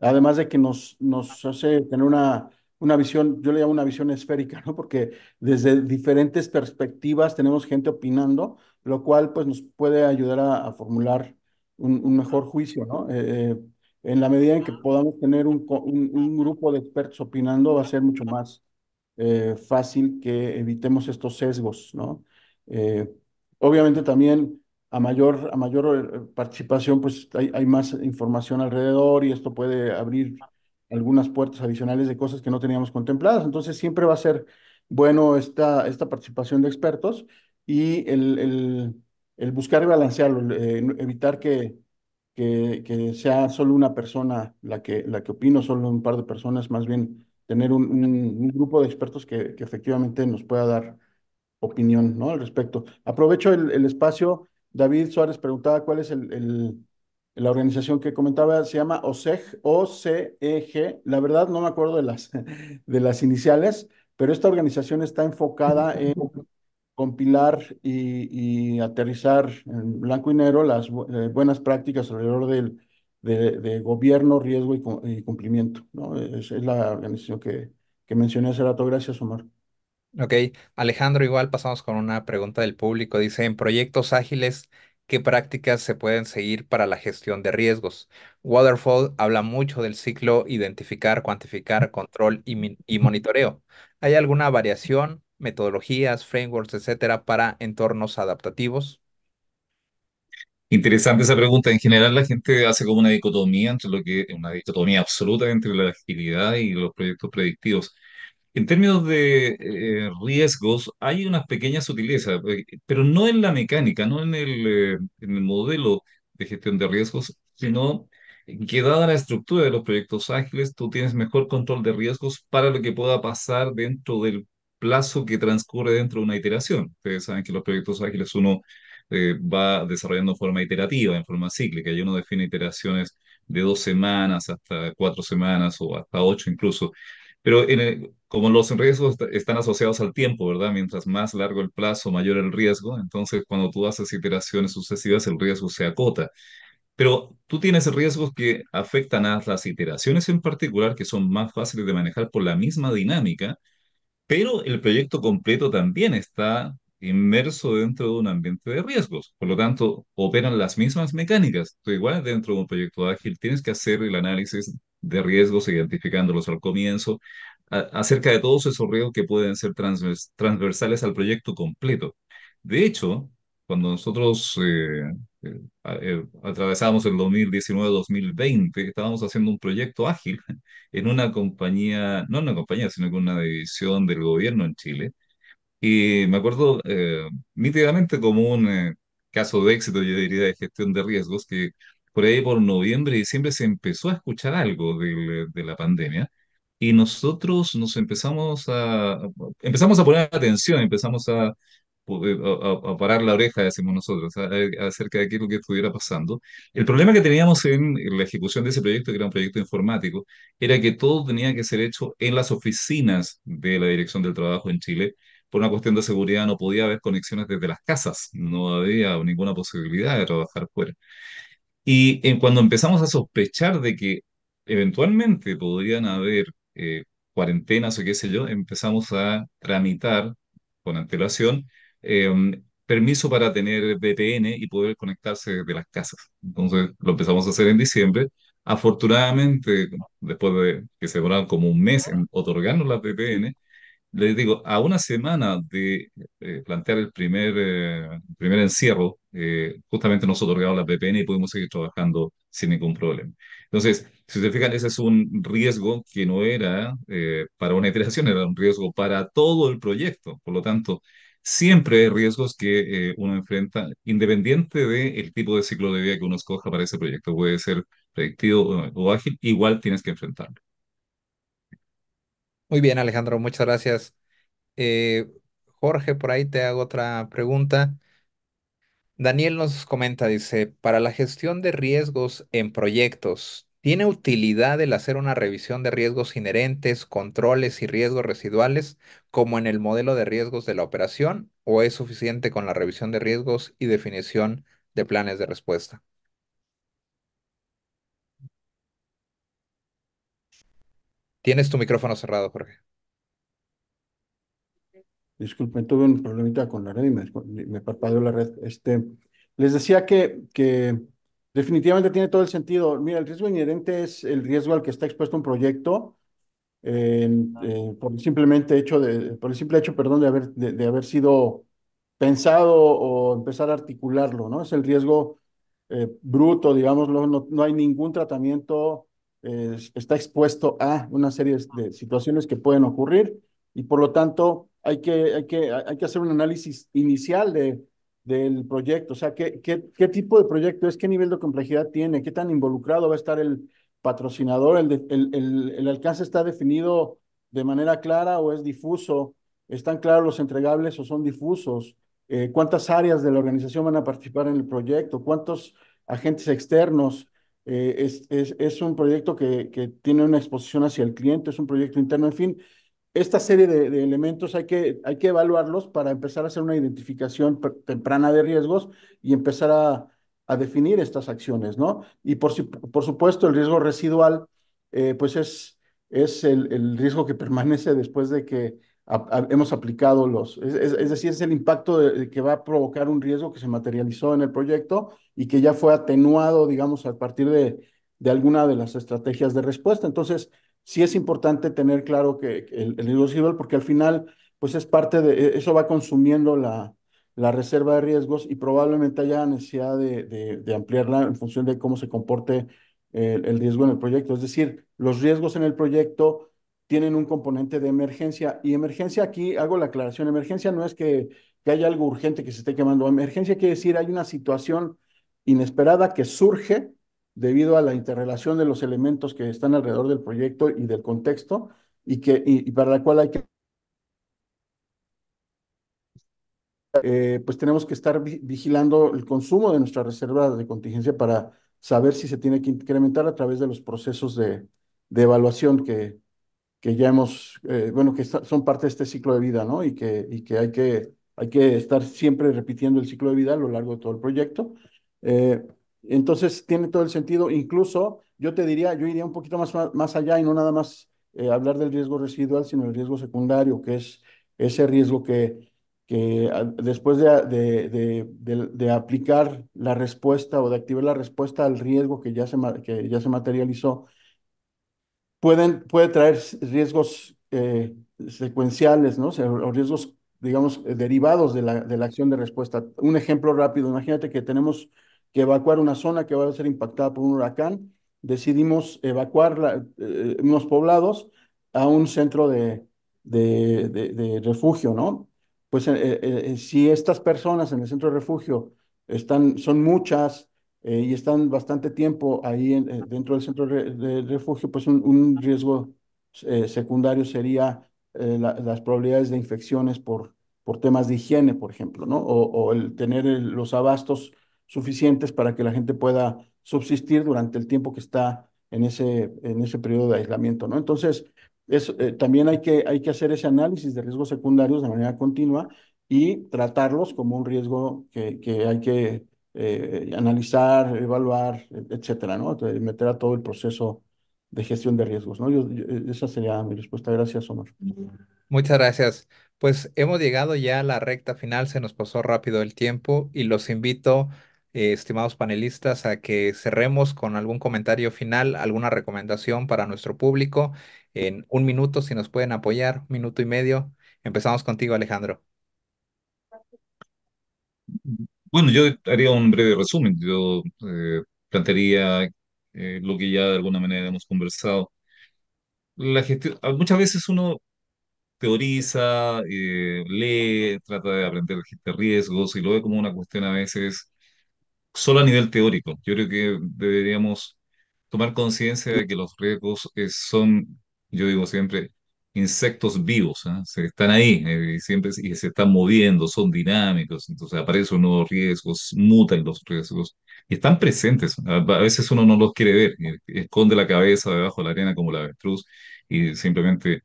Speaker 3: además de que nos, nos hace tener una, una visión, yo le llamo una visión esférica, ¿no? Porque desde diferentes perspectivas tenemos gente opinando, lo cual pues nos puede ayudar a, formular un, un, mejor juicio, ¿no? Eh, eh, en la medida en que podamos tener un, un, grupo de expertos opinando, va a ser mucho más eh, fácil que evitemos estos sesgos, ¿no? Obviamente también a mayor, a mayor eh, participación, pues hay, más información alrededor y esto puede abrir algunas puertas adicionales de cosas que no teníamos contempladas. Entonces siempre va a ser bueno esta, esta participación de expertos y el, el, buscar y balancearlo, eh, evitar que, que, que, sea solo una persona la que, la que opino, solo un par de personas, más bien tener un, grupo de expertos que efectivamente nos pueda dar opinión ¿no? al respecto. Aprovecho el, espacio. David Suárez preguntaba cuál es el, la organización que comentaba. Se llama OCEG, o e e La verdad no me acuerdo de las, de las iniciales, pero esta organización está enfocada en compilar y, aterrizar en blanco y negro las eh, buenas prácticas alrededor del, de, gobierno, riesgo y, cumplimiento. ¿no? Es, es, la organización que, que mencioné hace rato. Gracias, Omar.
Speaker 1: Ok, Alejandro, igual pasamos con una pregunta del público. Dice, en proyectos ágiles, ¿qué prácticas se pueden seguir para la gestión de riesgos? Waterfall habla mucho del ciclo identificar, cuantificar, control y, monitoreo. ¿Hay alguna variación, metodologías, frameworks, etcétera, para entornos adaptativos?
Speaker 2: Interesante esa pregunta. En general, la gente hace como una dicotomía entre lo que, una dicotomía absoluta entre la agilidad y los proyectos predictivos. En términos de eh, riesgos, hay unas pequeñas sutilezas, eh, pero no en la mecánica, no en el, eh, en el modelo de gestión de riesgos, sino que dada la estructura de los proyectos ágiles, tú tienes mejor control de riesgos para lo que pueda pasar dentro del plazo que transcurre dentro de una iteración. Ustedes saben que los proyectos ágiles uno va desarrollando en forma iterativa, en forma cíclica, y uno define iteraciones de dos semanas hasta cuatro semanas o hasta ocho incluso. Pero como los riesgos están asociados al tiempo, ¿verdad? Mientras más largo el plazo, mayor el riesgo. Entonces, cuando tú haces iteraciones sucesivas, el riesgo se acota. Pero tú tienes riesgos que afectan a las iteraciones en particular, que son más fáciles de manejar por la misma dinámica, pero el proyecto completo también está inmerso dentro de un ambiente de riesgos. Por lo tanto, operan las mismas mecánicas. Tú igual dentro de un proyecto ágil tienes que hacer el análisis de riesgos, identificándolos al comienzo, acerca de todos esos riesgos que pueden ser transversales al proyecto completo. De hecho, cuando nosotros eh, eh, eh atravesamos el 2019-2020, estábamos haciendo un proyecto ágil en una compañía, no en una compañía, sino con una división del gobierno en Chile. Y me acuerdo eh, nítidamente como un caso de éxito, yo diría, de gestión de riesgos, que por ahí por noviembre y diciembre se empezó a escuchar algo de, la pandemia y nosotros nos empezamos a, empezamos a poner atención, empezamos a, parar la oreja, decimos nosotros, acerca de qué es lo que estuviera pasando. El problema que teníamos en la ejecución de ese proyecto, que era un proyecto informático, era que todo tenía que ser hecho en las oficinas de la Dirección del Trabajo en Chile. Por una cuestión de seguridad no podía haber conexiones desde las casas, no había ninguna posibilidad de trabajar fuera. Y eh, cuando empezamos a sospechar de que eventualmente podrían haber eh, cuarentenas o qué sé yo, empezamos a tramitar con antelación em, permiso para tener VPN y poder conectarse desde las casas. Entonces lo empezamos a hacer en diciembre. Afortunadamente, después de que se demoraron como un mes en otorgarnos las VPN, les digo, a una semana de eh, plantear el primer, eh, primer encierro, eh, justamente nos otorgaron la PPN y pudimos seguir trabajando sin ningún problema. Entonces, si se fijan, ese es un riesgo que no era para una iteración, era un riesgo para todo el proyecto. Por lo tanto, siempre hay riesgos que uno enfrenta independiente del tipo de ciclo de vida que uno escoja para ese proyecto. Puede ser predictivo o ágil, igual tienes que enfrentarlo.
Speaker 1: Muy bien, Alejandro, muchas gracias. Eh, Jorge, por ahí te hago otra pregunta. Daniel nos comenta, dice, para la gestión de riesgos en proyectos, ¿tiene utilidad el hacer una revisión de riesgos inherentes, controles y riesgos residuales como en el modelo de riesgos de la operación o es suficiente con la revisión de riesgos y definición de planes de respuesta? Tienes tu micrófono cerrado, Jorge.
Speaker 3: Disculpen, tuve un problemita con la red y me, parpadeó la red. Este, les decía que, que definitivamente tiene todo el sentido. Mira, el riesgo inherente es el riesgo al que está expuesto un proyecto eh, por el simplemente hecho de, por el simple hecho, perdón, de haber, de, haber sido pensado o empezar a articularlo, ¿no? Es el riesgo eh, bruto, digámoslo, no, no, hay ningún tratamiento está expuesto a una serie de situaciones que pueden ocurrir y por lo tanto hay que, hay que, hay que hacer un análisis inicial de, del proyecto, o sea, ¿qué, qué, tipo de proyecto es, qué nivel de complejidad tiene, qué tan involucrado va a estar el patrocinador, el, el, alcance está definido de manera clara o es difuso, están claros los entregables o son difusos, eh, cuántas áreas de la organización van a participar en el proyecto, cuántos agentes externos, eh, es, es, un proyecto que, tiene una exposición hacia el cliente, es un proyecto interno, en fin, esta serie de, elementos hay que, hay que evaluarlos para empezar a hacer una identificación temprana de riesgos y empezar a, definir estas acciones, ¿no? Y por, por supuesto, el riesgo residual, eh, pues es, es el riesgo que permanece después de que hemos aplicado los, es, decir, es el impacto que va a provocar un riesgo que se materializó en el proyecto y que ya fue atenuado, digamos, a partir de, de alguna de las estrategias de respuesta. Entonces, sí es importante tener claro que, el, riesgo porque al final, pues es parte de, e, eso va consumiendo la, la reserva de riesgos y probablemente haya necesidad de, de, ampliarla en función de cómo se comporte eh, el, riesgo en el proyecto. Es decir, los riesgos en el proyecto tienen un componente de emergencia. Y emergencia aquí, hago la aclaración, emergencia no es que, que haya algo urgente que se esté quemando. Emergencia quiere decir hay una situación inesperada que surge debido a la interrelación de los elementos que están alrededor del proyecto y del contexto y, que, y, para la cual hay que... Eh, pues tenemos que estar vigilando el consumo de nuestra reserva de contingencia para saber si se tiene que incrementar a través de los procesos de, de evaluación que, que ya hemos, eh, bueno, que son parte de este ciclo de vida, ¿no? Y que, y que, hay que hay que estar siempre repitiendo el ciclo de vida a lo largo de todo el proyecto. Eh, entonces, tiene todo el sentido. Incluso, yo te diría, yo iría un poquito más, más allá y no nada más eh, hablar del riesgo residual, sino el riesgo secundario, que es ese riesgo que, que después de, de, aplicar la respuesta o de activar la respuesta al riesgo que ya se, que ya se materializó, pueden, puede traer riesgos eh, secuenciales, ¿no? O riesgos, digamos, eh, derivados de la, de la acción de respuesta. Un ejemplo rápido, imagínate que tenemos que evacuar una zona que va a ser impactada por un huracán, decidimos evacuar eh, unos poblados a un centro de, de, refugio, ¿no? Pues si estas personas en el centro de refugio están, son muchas, eh, y están bastante tiempo ahí en, eh, dentro del centro de, refugio, pues un, un riesgo eh, secundario sería las probabilidades de infecciones por, por temas de higiene, por ejemplo, ¿no? O, el tener los abastos suficientes para que la gente pueda subsistir durante el tiempo que está en ese, en ese periodo de aislamiento, ¿no? Entonces, es, también hay que, hay que hacer ese análisis de riesgos secundarios de manera continua y tratarlos como un riesgo que, que hay que eh, eh, analizar, evaluar, etcétera, ¿no? Meter a todo el proceso de gestión de riesgos, ¿no? Yo, eh, esa
Speaker 1: sería mi respuesta. Gracias, Omar. Muchas gracias. Pues hemos llegado ya a la recta final, se nos pasó rápido el tiempo y los invito, estimados panelistas, a que cerremos con algún comentario final, alguna recomendación para nuestro público en un minuto, si nos pueden apoyar, minuto y medio. Empezamos contigo, Alejandro.
Speaker 2: Bueno, yo haría un breve resumen. Yo eh, plantearía eh, lo que ya de alguna manera hemos conversado. La gestión, ah, muchas veces uno teoriza, eh, lee, trata de aprender de riesgos y lo ve como una cuestión a veces solo a nivel teórico. Yo creo que deberíamos tomar conciencia de que los riesgos son, yo digo siempre, insectos vivos, ¿ah? se están ahí eh, siempre, y se están moviendo, son dinámicos, entonces aparecen nuevos riesgos, mutan los riesgos y están presentes. A, veces uno no los quiere ver, eh, esconde la cabeza debajo de la arena como la avestruz y simplemente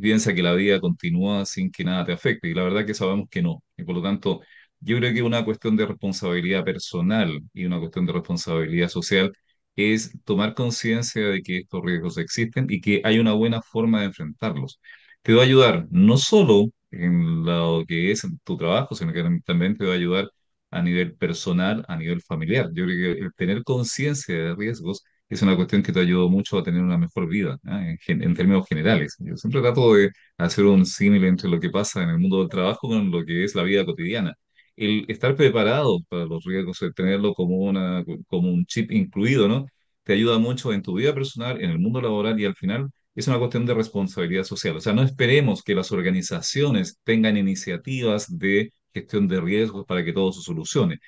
Speaker 2: piensa que la vida continúa sin que nada te afecte y la verdad que sabemos que no. Y por lo tanto, yo creo que una cuestión de responsabilidad personal y una cuestión de responsabilidad social es tomar conciencia de que estos riesgos existen y que hay una buena forma de enfrentarlos. Te va a ayudar no solo en lo que es tu trabajo, sino que también te va a ayudar a nivel personal, a nivel familiar. Yo creo que tener conciencia de riesgos es una cuestión que te ayuda mucho a tener una mejor vida, ¿ah? en, en, términos generales. Yo siempre trato de hacer un símil entre lo que pasa en el mundo del trabajo con lo que es la vida cotidiana el estar preparado para los riesgos, el tenerlo como, una, como un chip incluido, ¿no? Te ayuda mucho en tu vida personal, en el mundo laboral y al final es una cuestión de responsabilidad social. O sea, no esperemos que las organizaciones tengan iniciativas de gestión de riesgos para que todo se solucione.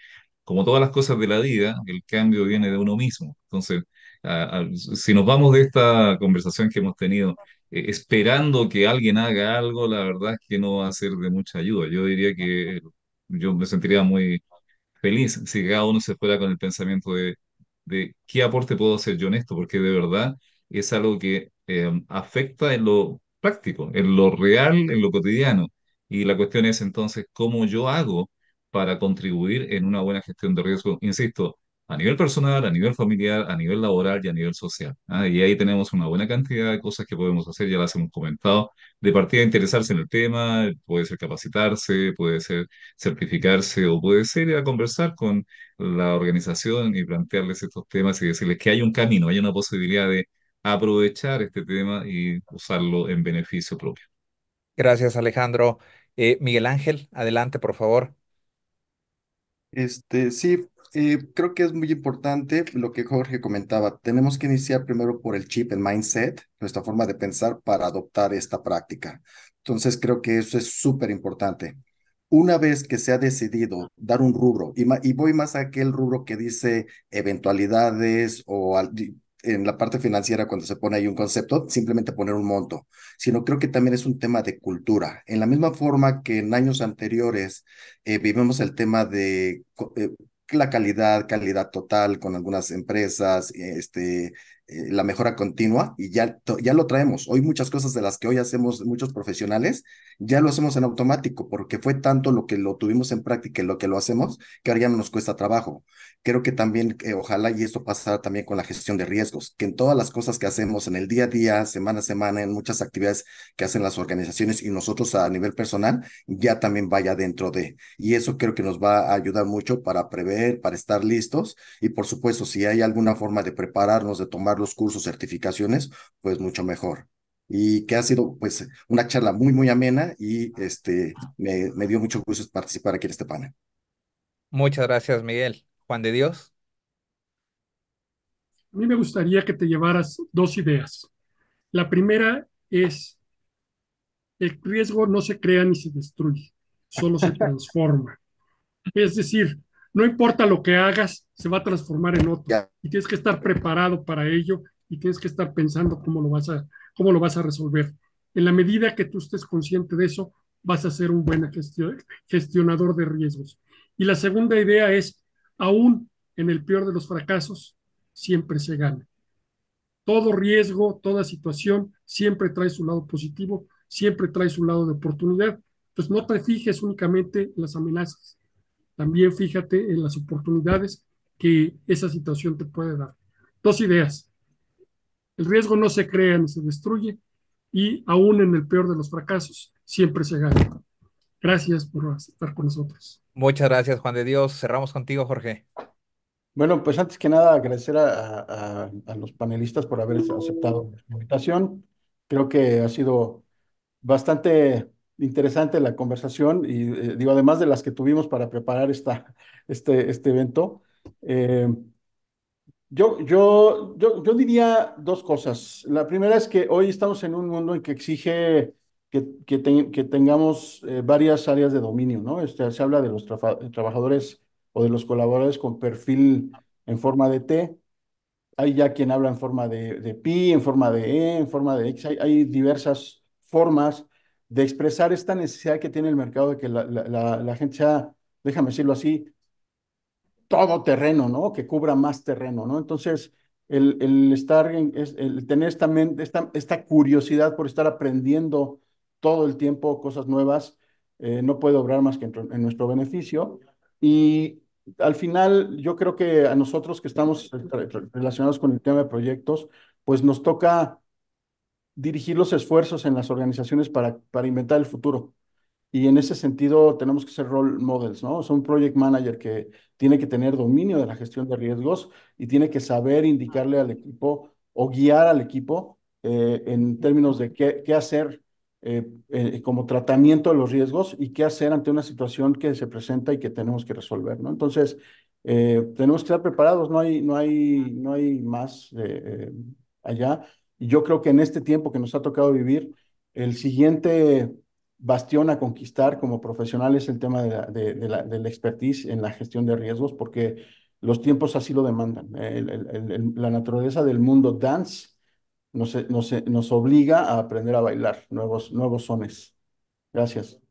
Speaker 2: Como todas las cosas de la vida, el cambio viene de uno mismo. Entonces, si nos vamos de esta conversación que hemos tenido eh, esperando que alguien haga algo, la verdad es que no va a ser de mucha ayuda. Yo diría que yo me sentiría muy feliz si cada uno se fuera con el pensamiento de, de qué aporte puedo hacer yo en esto, porque de verdad es algo que eh, afecta en lo práctico, en lo real, en lo cotidiano. Y la cuestión es entonces cómo yo hago para contribuir en una buena gestión de riesgo. Insisto, a nivel personal, a nivel familiar, a nivel laboral y a nivel social. ¿ah? Y ahí tenemos una buena cantidad de cosas que podemos hacer, ya las hemos comentado. De partida, interesarse en el tema, puede ser capacitarse, puede ser certificarse o puede ser ir a conversar con la organización y plantearles estos temas y decirles que hay un camino, hay una posibilidad de aprovechar este tema y usarlo
Speaker 1: en beneficio propio. Gracias, Alejandro. Eh, Miguel Ángel, adelante, por favor. Este, sí, eh, creo que es muy importante
Speaker 5: lo que Jorge comentaba. Tenemos que iniciar primero por el chip, el mindset, nuestra forma de pensar para adoptar esta práctica. Entonces, creo que eso es súper importante. Una vez que se ha decidido dar un rubro, y, voy más a aquel rubro que dice eventualidades o en la parte financiera cuando se pone ahí un concepto, simplemente poner un monto, sino creo que también es un tema de cultura. En la misma forma que en años anteriores eh, vivimos el tema de eh, la calidad, calidad total con algunas empresas, este, eh, la mejora continua y ya, ya lo traemos. Hoy muchas cosas de las que hoy hacemos muchos profesionales, ya lo hacemos en automático porque fue tanto lo que lo tuvimos en práctica y lo que lo hacemos que ahora ya nos cuesta trabajo. Creo que también, eh, ojalá y esto pasará también con la gestión de riesgos, que en todas las cosas que hacemos en el día a día, semana a semana, en muchas actividades que hacen las organizaciones y nosotros a nivel personal, ya también vaya dentro de. Y eso creo que nos va a ayudar mucho para prever, para estar listos y por supuesto si hay alguna forma de prepararnos, de tomar los cursos, certificaciones, pues mucho mejor. Y que ha sido pues una charla muy, muy amena y este, me, me dio mucho gusto participar aquí en este panel.
Speaker 1: Muchas gracias, Miguel. Juan de Dios.
Speaker 4: A mí me gustaría que te llevaras dos ideas. La primera es, el riesgo no se crea ni se destruye, solo se transforma. Es decir, no importa lo que hagas, se va a transformar en otro. Y tienes que estar preparado para ello y tienes que estar pensando cómo lo vas a, cómo lo vas a resolver. En la medida que tú estés consciente de eso, vas a ser un buen gestionador de riesgos. Y la segunda idea es, aún en el peor de los fracasos, siempre se gana. Todo riesgo, toda situación, siempre trae su lado positivo, siempre trae su lado de oportunidad. Pues no te fijes únicamente en las amenazas, también fíjate en las oportunidades que esa situación te puede dar. Dos ideas. El riesgo no se crea ni se destruye y aún en el peor de los fracasos siempre se gana. Gracias por estar con nosotros.
Speaker 1: Muchas gracias, Juan de Dios. Cerramos contigo, Jorge. Bueno, pues antes que
Speaker 3: nada agradecer a, a los panelistas por haber aceptado la invitación. Creo que ha sido bastante interesante la conversación y eh, digo, además de las que tuvimos para preparar esta, este, este evento. Eh, yo, yo, yo, yo, diría dos cosas. La primera es que hoy estamos en un mundo en que exige que, que, que tengamos eh, varias áreas de dominio, ¿no? Este, se habla de los trabajadores o de los colaboradores con perfil en forma de T. Hay ya quien habla en forma de, de pi, en forma de E, en forma de X. hay, hay diversas formas de expresar esta necesidad que tiene el mercado de que la, gente sea, déjame decirlo así, todo terreno, ¿no? Que cubra más terreno, ¿no? Entonces, el, el estar, el tener esta, esta, esta, curiosidad por estar aprendiendo todo el tiempo cosas nuevas, eh, no puede obrar más que en, nuestro beneficio. Y al final, yo creo que a nosotros que estamos relacionados con el tema de proyectos, pues nos toca dirigir los esfuerzos en las organizaciones para, para inventar el futuro. Y en ese sentido tenemos que ser role models, ¿no? son un project manager que tiene que tener dominio de la gestión de riesgos y tiene que saber indicarle al equipo o guiar al equipo eh, en términos de qué, qué hacer eh, eh, como tratamiento de los riesgos y qué hacer ante una situación que se presenta y que tenemos que resolver, ¿no? Entonces, tenemos que estar preparados, no hay, no hay, no hay más allá. Y yo creo que en este tiempo que nos ha tocado vivir, el siguiente bastión a conquistar como profesional es el tema de la, de, la, expertise en la gestión de riesgos, porque los tiempos así lo demandan. la naturaleza del mundo dance nos, nos, nos obliga a aprender a bailar nuevos, nuevos sones. Gracias.